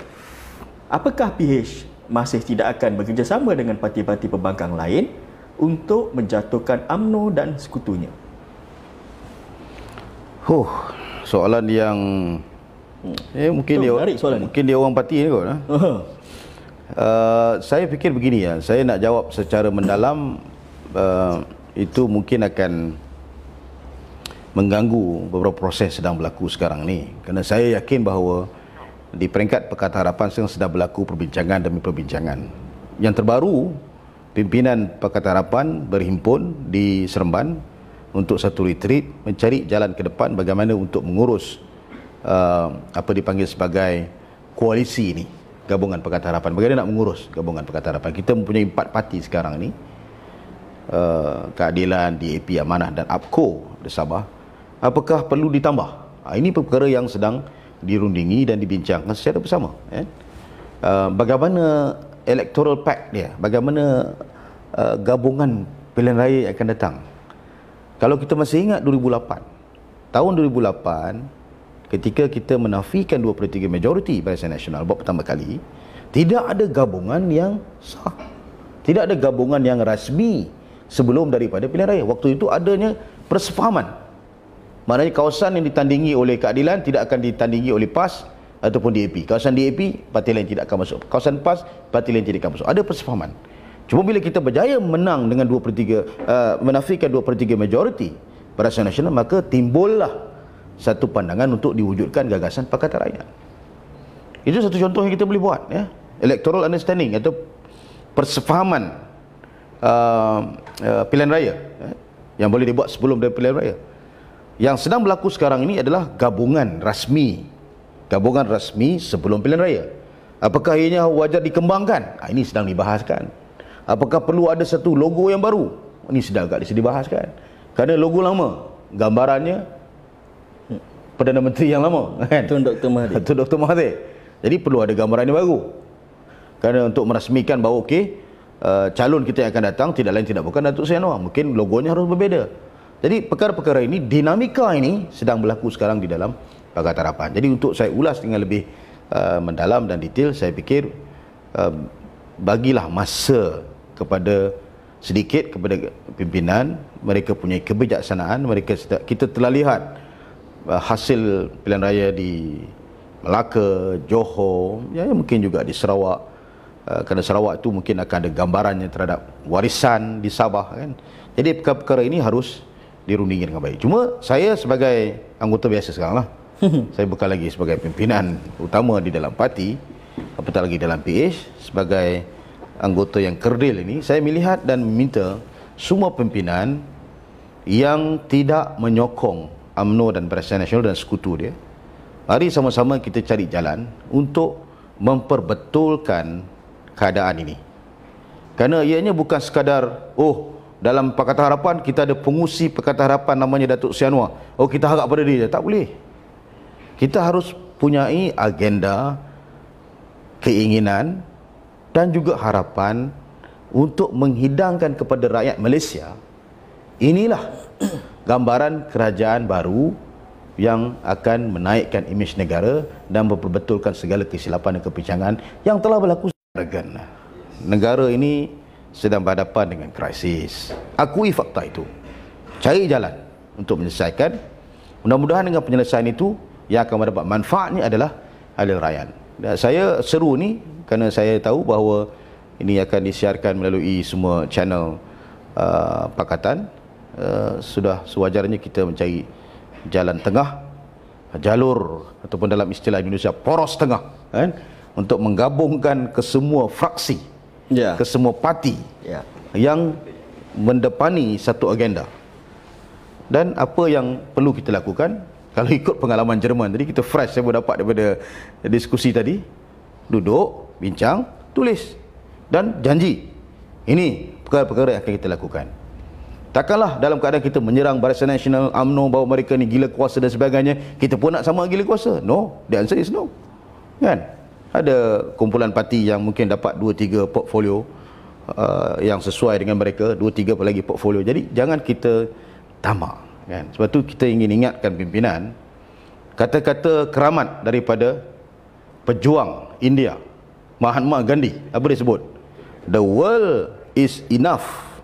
apakah PH masih tidak akan bekerjasama dengan parti-parti pembangkang lain untuk menjatuhkan UMNO dan sekutunya? Huh, soalan yang eh hmm. mungkin Itu dia soalan mungkin dia orang parti ni kot. Ha? Uh-huh. Uh, saya fikir begini ya, saya nak jawab secara mendalam uh, itu mungkin akan mengganggu beberapa proses sedang berlaku sekarang ni. Karena saya yakin bahawa di peringkat Pekatan Harapan sekarang sedang berlaku perbincangan demi perbincangan. Yang terbaru, pimpinan Pekatan Harapan berhimpun di Seremban untuk satu retreat mencari jalan ke depan bagaimana untuk mengurus uh, apa dipanggil sebagai koalisi ini, gabungan Pekatan Harapan. Bagaimana nak mengurus gabungan Pekatan Harapan? Kita mempunyai empat parti sekarang ini, uh, Keadilan, DAP Amanah dan APCO di Sabah. Apakah perlu ditambah? Ha, ini perkara yang sedang dirundingi dan dibincangkan secara bersama eh? uh, bagaimana electoral pact dia bagaimana uh, gabungan pilihan raya yang akan datang kalau kita masih ingat 2008 tahun 2008 ketika kita menafikan 23 majoriti Barisan Nasional buat pertama kali tidak ada gabungan yang sah tidak ada gabungan yang rasmi sebelum daripada pilihan raya waktu itu adanya persefahaman Maknanya kawasan yang ditandingi oleh keadilan tidak akan ditandingi oleh PAS ataupun DAP. Kawasan DAP, parti lain tidak akan masuk. Kawasan PAS, parti lain tidak akan masuk. Ada persefahaman. Cuma bila kita berjaya menang dengan 2 per 3, uh, eh, menafikan 2 per 3 majoriti perasaan nasional, maka timbullah satu pandangan untuk diwujudkan gagasan Pakatan Rakyat. Itu satu contoh yang kita boleh buat. Ya. Electoral understanding atau persefahaman uh, uh, pilihan raya eh, yang boleh dibuat sebelum dari pilihan raya yang sedang berlaku sekarang ini adalah gabungan rasmi gabungan rasmi sebelum pilihan raya apakah ianya wajar dikembangkan ha, ini sedang dibahaskan apakah perlu ada satu logo yang baru ini sedang agak dibahaskan kerana logo lama gambarannya Perdana Menteri yang lama kan? Tun Dr. Mahathir Tun Dr. Mahathir jadi perlu ada gambaran yang baru kerana untuk merasmikan bahawa okay uh, eh, calon kita yang akan datang tidak lain tidak bukan Datuk Seri Anwar mungkin logonya harus berbeza jadi perkara-perkara ini dinamika ini sedang berlaku sekarang di dalam Pakar Tarapan. Jadi untuk saya ulas dengan lebih uh, mendalam dan detail, saya fikir uh, bagilah masa kepada sedikit kepada pimpinan mereka punya kebijaksanaan mereka kita telah lihat uh, hasil pilihan raya di Melaka, Johor, ya, ya mungkin juga di Sarawak uh, kerana Sarawak itu mungkin akan ada gambarannya terhadap warisan di Sabah kan. Jadi perkara-perkara ini harus dirundingi dengan baik. Cuma saya sebagai anggota biasa sekarang lah. Hmm. saya bukan lagi sebagai pimpinan utama di dalam parti. Apatah lagi dalam PH. Sebagai anggota yang kerdil ini. Saya melihat dan meminta semua pimpinan yang tidak menyokong AMNO dan Perasaan Nasional dan sekutu dia. Mari sama-sama kita cari jalan untuk memperbetulkan keadaan ini. Kerana ianya bukan sekadar, oh dalam Pakatan Harapan kita ada pengusi Pakatan Harapan namanya Datuk Sianwa. Oh kita harap pada dia tak boleh. Kita harus punyai agenda keinginan dan juga harapan untuk menghidangkan kepada rakyat Malaysia inilah gambaran kerajaan baru yang akan menaikkan imej negara dan memperbetulkan segala kesilapan dan kepincangan yang telah berlaku sekarang. negara ini sedang berhadapan dengan krisis. Akui fakta itu. Cari jalan untuk menyelesaikan. Mudah-mudahan dengan penyelesaian itu yang akan mendapat manfaat ni adalah ahli rakyat. Dan saya seru ni kerana saya tahu bahawa ini akan disiarkan melalui semua channel uh, pakatan. Uh, sudah sewajarnya kita mencari jalan tengah jalur ataupun dalam istilah Indonesia poros tengah kan untuk menggabungkan kesemua fraksi ya. ke semua parti ya. yang mendepani satu agenda. Dan apa yang perlu kita lakukan, kalau ikut pengalaman Jerman tadi, kita fresh saya dapat daripada diskusi tadi, duduk, bincang, tulis dan janji. Ini perkara-perkara yang akan kita lakukan. Takkanlah dalam keadaan kita menyerang Barisan Nasional, AMNO bawa mereka ni gila kuasa dan sebagainya, kita pun nak sama gila kuasa. No, the answer is no. Kan? ada kumpulan parti yang mungkin dapat 2 3 portfolio uh, yang sesuai dengan mereka 2 3 lagi portfolio jadi jangan kita tamak kan sebab tu kita ingin ingatkan pimpinan kata-kata keramat daripada pejuang India Mahatma Gandhi apa dia sebut the world is enough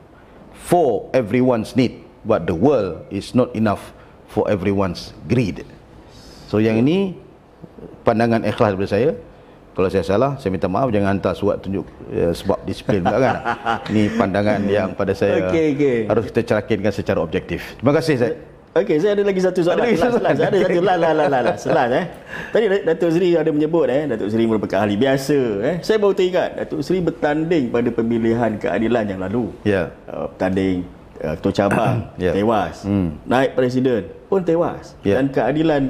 for everyone's need but the world is not enough for everyone's greed so yang ini pandangan ikhlas daripada saya kalau saya salah saya minta maaf jangan hantar surat tunjuk uh, sebab disiplin juga kan ni pandangan yang pada saya okay, okay. harus kita cerakinkan secara objektif terima kasih saya Okey, saya ada lagi satu soalan. Ada lagi soalan. Selas, selas. Ada satu lah, lah, lah, lah, lah. Selas, eh. Tadi Datuk Seri ada menyebut, eh. Datuk Seri merupakan ahli biasa, eh. Saya baru teringat, Datuk Seri bertanding pada pemilihan keadilan yang lalu. Ya. Yeah. Uh, bertanding uh, Ketua Cabang, yeah. tewas. Mm. Naik Presiden pun tewas. Yeah. Dan keadilan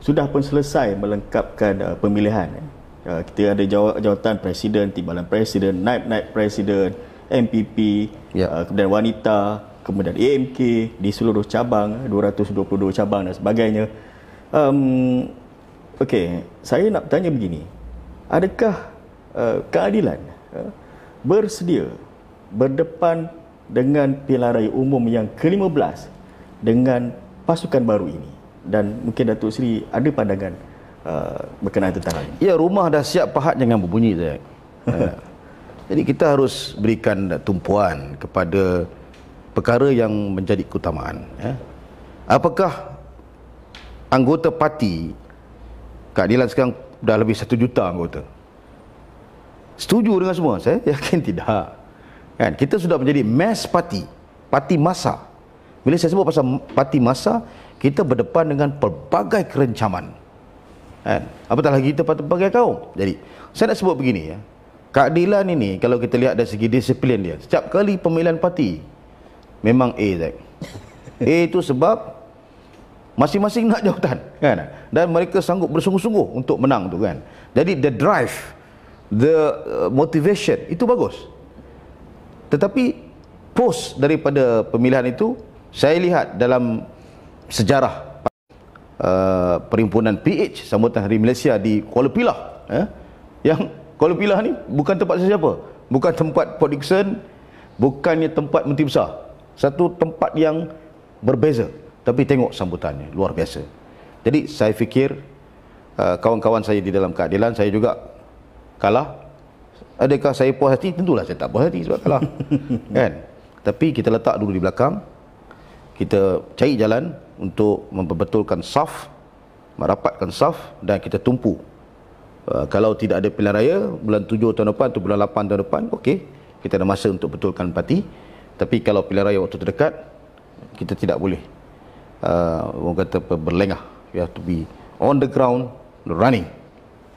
sudah pun selesai melengkapkan uh, pemilihan. Eh. Ya, kita ada jawatan presiden, timbalan presiden, naib-naib presiden, MPP, yeah. uh, kemudian wanita, kemudian AMK di seluruh cabang, 222 eh, cabang dan sebagainya. Um, Okey, saya nak tanya begini. Adakah uh, keadilan uh, bersedia berdepan dengan pilihan raya umum yang ke-15 dengan pasukan baru ini? Dan mungkin Datuk Seri ada pandangan uh, berkenaan tentang hal ini? Ya, rumah dah siap pahat jangan berbunyi saya. uh, jadi kita harus berikan tumpuan kepada perkara yang menjadi keutamaan. Ya. Apakah anggota parti keadilan sekarang dah lebih satu juta anggota? Setuju dengan semua? Saya yakin tidak. Kan? Kita sudah menjadi mass party, parti masa. Bila saya sebut pasal parti masa, kita berdepan dengan pelbagai kerencaman. Kan? Apatah lagi kita patut pakai kaum. Jadi, saya nak sebut begini ya. Keadilan ini kalau kita lihat dari segi disiplin dia. Setiap kali pemilihan parti memang A Zack. A itu sebab masing-masing nak jawatan kan dan mereka sanggup bersungguh-sungguh untuk menang tu kan jadi the drive the uh, motivation itu bagus tetapi post daripada pemilihan itu saya lihat dalam sejarah Uh, perhimpunan PH Sambutan Hari Malaysia di Kuala Pilah eh? yang Kuala Pilah ni bukan tempat sesiapa bukan tempat Port bukannya tempat Menteri Besar satu tempat yang berbeza tapi tengok sambutannya luar biasa jadi saya fikir uh, kawan-kawan saya di dalam keadilan saya juga kalah adakah saya puas hati tentulah saya tak puas hati sebab kalah kan tapi kita letak dulu di belakang kita cari jalan untuk memperbetulkan saf, merapatkan saf dan kita tumpu. Uh, kalau tidak ada pilihan raya, bulan tujuh tahun depan atau bulan lapan tahun depan, okey, kita ada masa untuk betulkan parti. Tapi kalau pilihan raya waktu terdekat, kita tidak boleh uh, orang kata berlengah. We have to be on the ground running.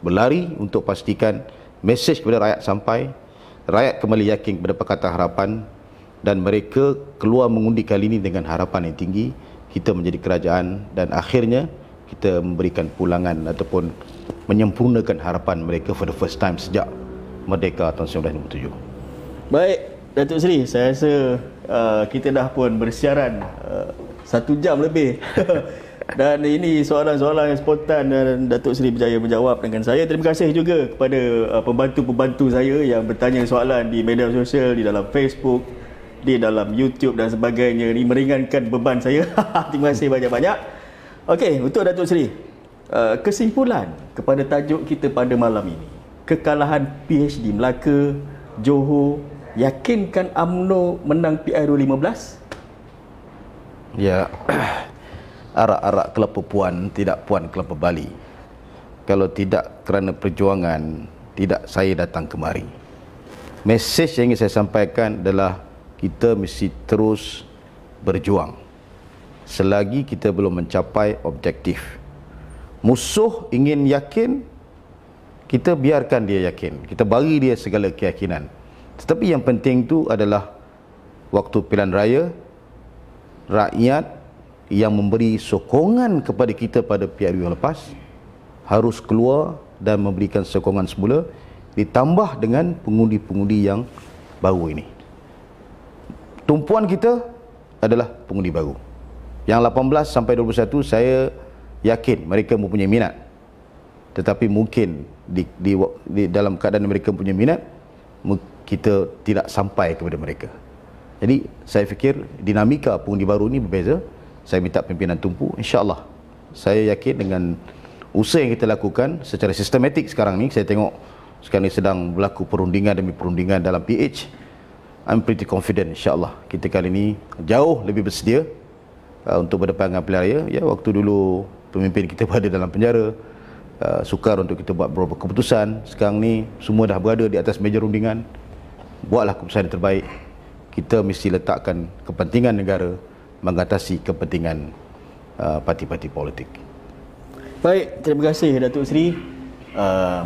Berlari untuk pastikan mesej kepada rakyat sampai, rakyat kembali yakin kepada perkataan harapan dan mereka keluar mengundi kali ini dengan harapan yang tinggi kita menjadi kerajaan dan akhirnya kita memberikan pulangan ataupun menyempurnakan harapan mereka for the first time sejak merdeka tahun 1957. Baik, Datuk Seri, saya rasa uh, kita dah pun bersiaran uh, satu jam lebih. dan ini soalan-soalan yang spontan dan Datuk Seri berjaya menjawab dengan saya. Terima kasih juga kepada uh, pembantu-pembantu saya yang bertanya soalan di media sosial, di dalam Facebook, di dalam YouTube dan sebagainya ini meringankan beban saya. Terima kasih banyak-banyak. Okey, untuk Datuk Seri. Uh, kesimpulan kepada tajuk kita pada malam ini. Kekalahan PhD Melaka Johor yakinkan AMNO menang PRU 15? Ya. Arak-arak kelapa puan tidak puan kelapa Bali. Kalau tidak kerana perjuangan, tidak saya datang kemari. Mesej yang ingin saya sampaikan adalah kita mesti terus berjuang selagi kita belum mencapai objektif musuh ingin yakin kita biarkan dia yakin kita bagi dia segala keyakinan tetapi yang penting tu adalah waktu pilihan raya rakyat yang memberi sokongan kepada kita pada PRU yang lepas harus keluar dan memberikan sokongan semula ditambah dengan pengundi-pengundi yang baru ini. Tumpuan kita adalah pengundi baru. Yang 18 sampai 21 saya yakin mereka mempunyai minat. Tetapi mungkin di, di, di dalam keadaan mereka mempunyai minat, kita tidak sampai kepada mereka. Jadi saya fikir dinamika pengundi baru ini berbeza. Saya minta pimpinan tumpu, insyaAllah. Saya yakin dengan usaha yang kita lakukan secara sistematik sekarang ni saya tengok sekarang ni sedang berlaku perundingan demi perundingan dalam PH I'm pretty confident insyaAllah kita kali ini jauh lebih bersedia uh, untuk berdepan dengan pelari ya waktu dulu pemimpin kita berada dalam penjara uh, sukar untuk kita buat beberapa keputusan sekarang ni semua dah berada di atas meja rundingan buatlah keputusan terbaik kita mesti letakkan kepentingan negara mengatasi kepentingan uh, parti-parti politik baik terima kasih Datuk Seri uh,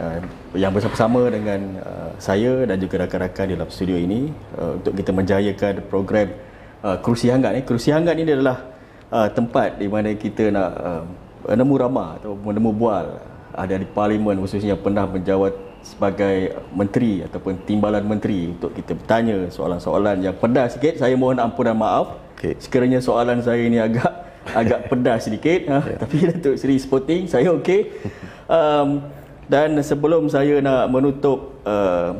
uh, yang bersama-sama dengan uh, saya dan juga rakan-rakan di dalam studio ini uh, untuk kita menjayakan program uh, Kerusi Hangat ni. Eh. Kerusi Hangat ni adalah uh, tempat di mana kita nak uh, ramah atau menemu bual ada uh, di parlimen khususnya yang pernah menjawat sebagai menteri ataupun timbalan menteri untuk kita bertanya soalan-soalan yang pedas sikit. Saya mohon ampun dan maaf. Okay. Sekiranya soalan saya ini agak agak pedas sedikit ha? yeah. tapi Datuk Seri Sporting saya okey um, Dan sebelum saya nak menutup uh,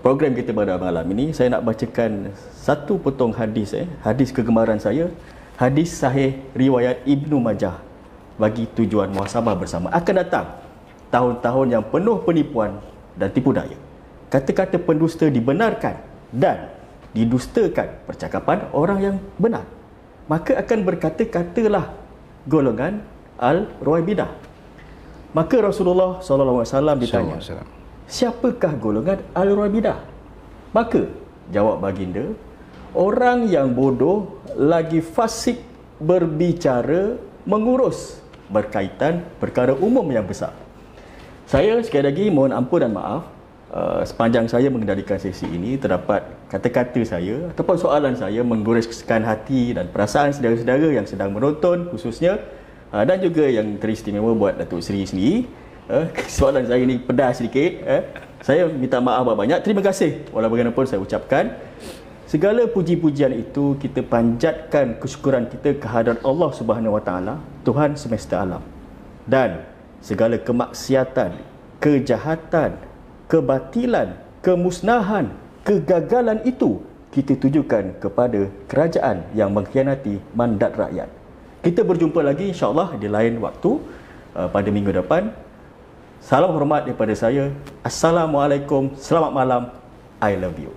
program kita pada malam ini, saya nak bacakan satu potong hadis eh, hadis kegemaran saya, hadis sahih riwayat Ibnu Majah bagi tujuan muhasabah bersama. Akan datang tahun-tahun yang penuh penipuan dan tipu daya. Kata-kata pendusta dibenarkan dan didustakan percakapan orang yang benar. Maka akan berkata-katalah golongan Al-Ruwai Maka Rasulullah SAW ditanya, siapakah golongan Al-Rabidah? Maka, jawab baginda, orang yang bodoh lagi fasik berbicara mengurus berkaitan perkara umum yang besar. Saya sekali lagi mohon ampun dan maaf Uh, sepanjang saya mengendalikan sesi ini terdapat kata-kata saya ataupun soalan saya menggoreskan hati dan perasaan saudara-saudara yang sedang menonton khususnya Uh, dan juga yang teristimewa buat Datuk Seri sendiri. Uh, soalan saya ini pedas sedikit. Uh, saya minta maaf banyak-banyak. Terima kasih. Walau bagaimanapun saya ucapkan. Segala puji-pujian itu kita panjatkan kesyukuran kita kehadiran Allah Subhanahu Wa Tuhan semesta alam. Dan segala kemaksiatan, kejahatan, kebatilan, kemusnahan, kegagalan itu kita tujukan kepada kerajaan yang mengkhianati mandat rakyat. Kita berjumpa lagi insyaallah di lain waktu uh, pada minggu depan. Salam hormat daripada saya. Assalamualaikum. Selamat malam. I love you.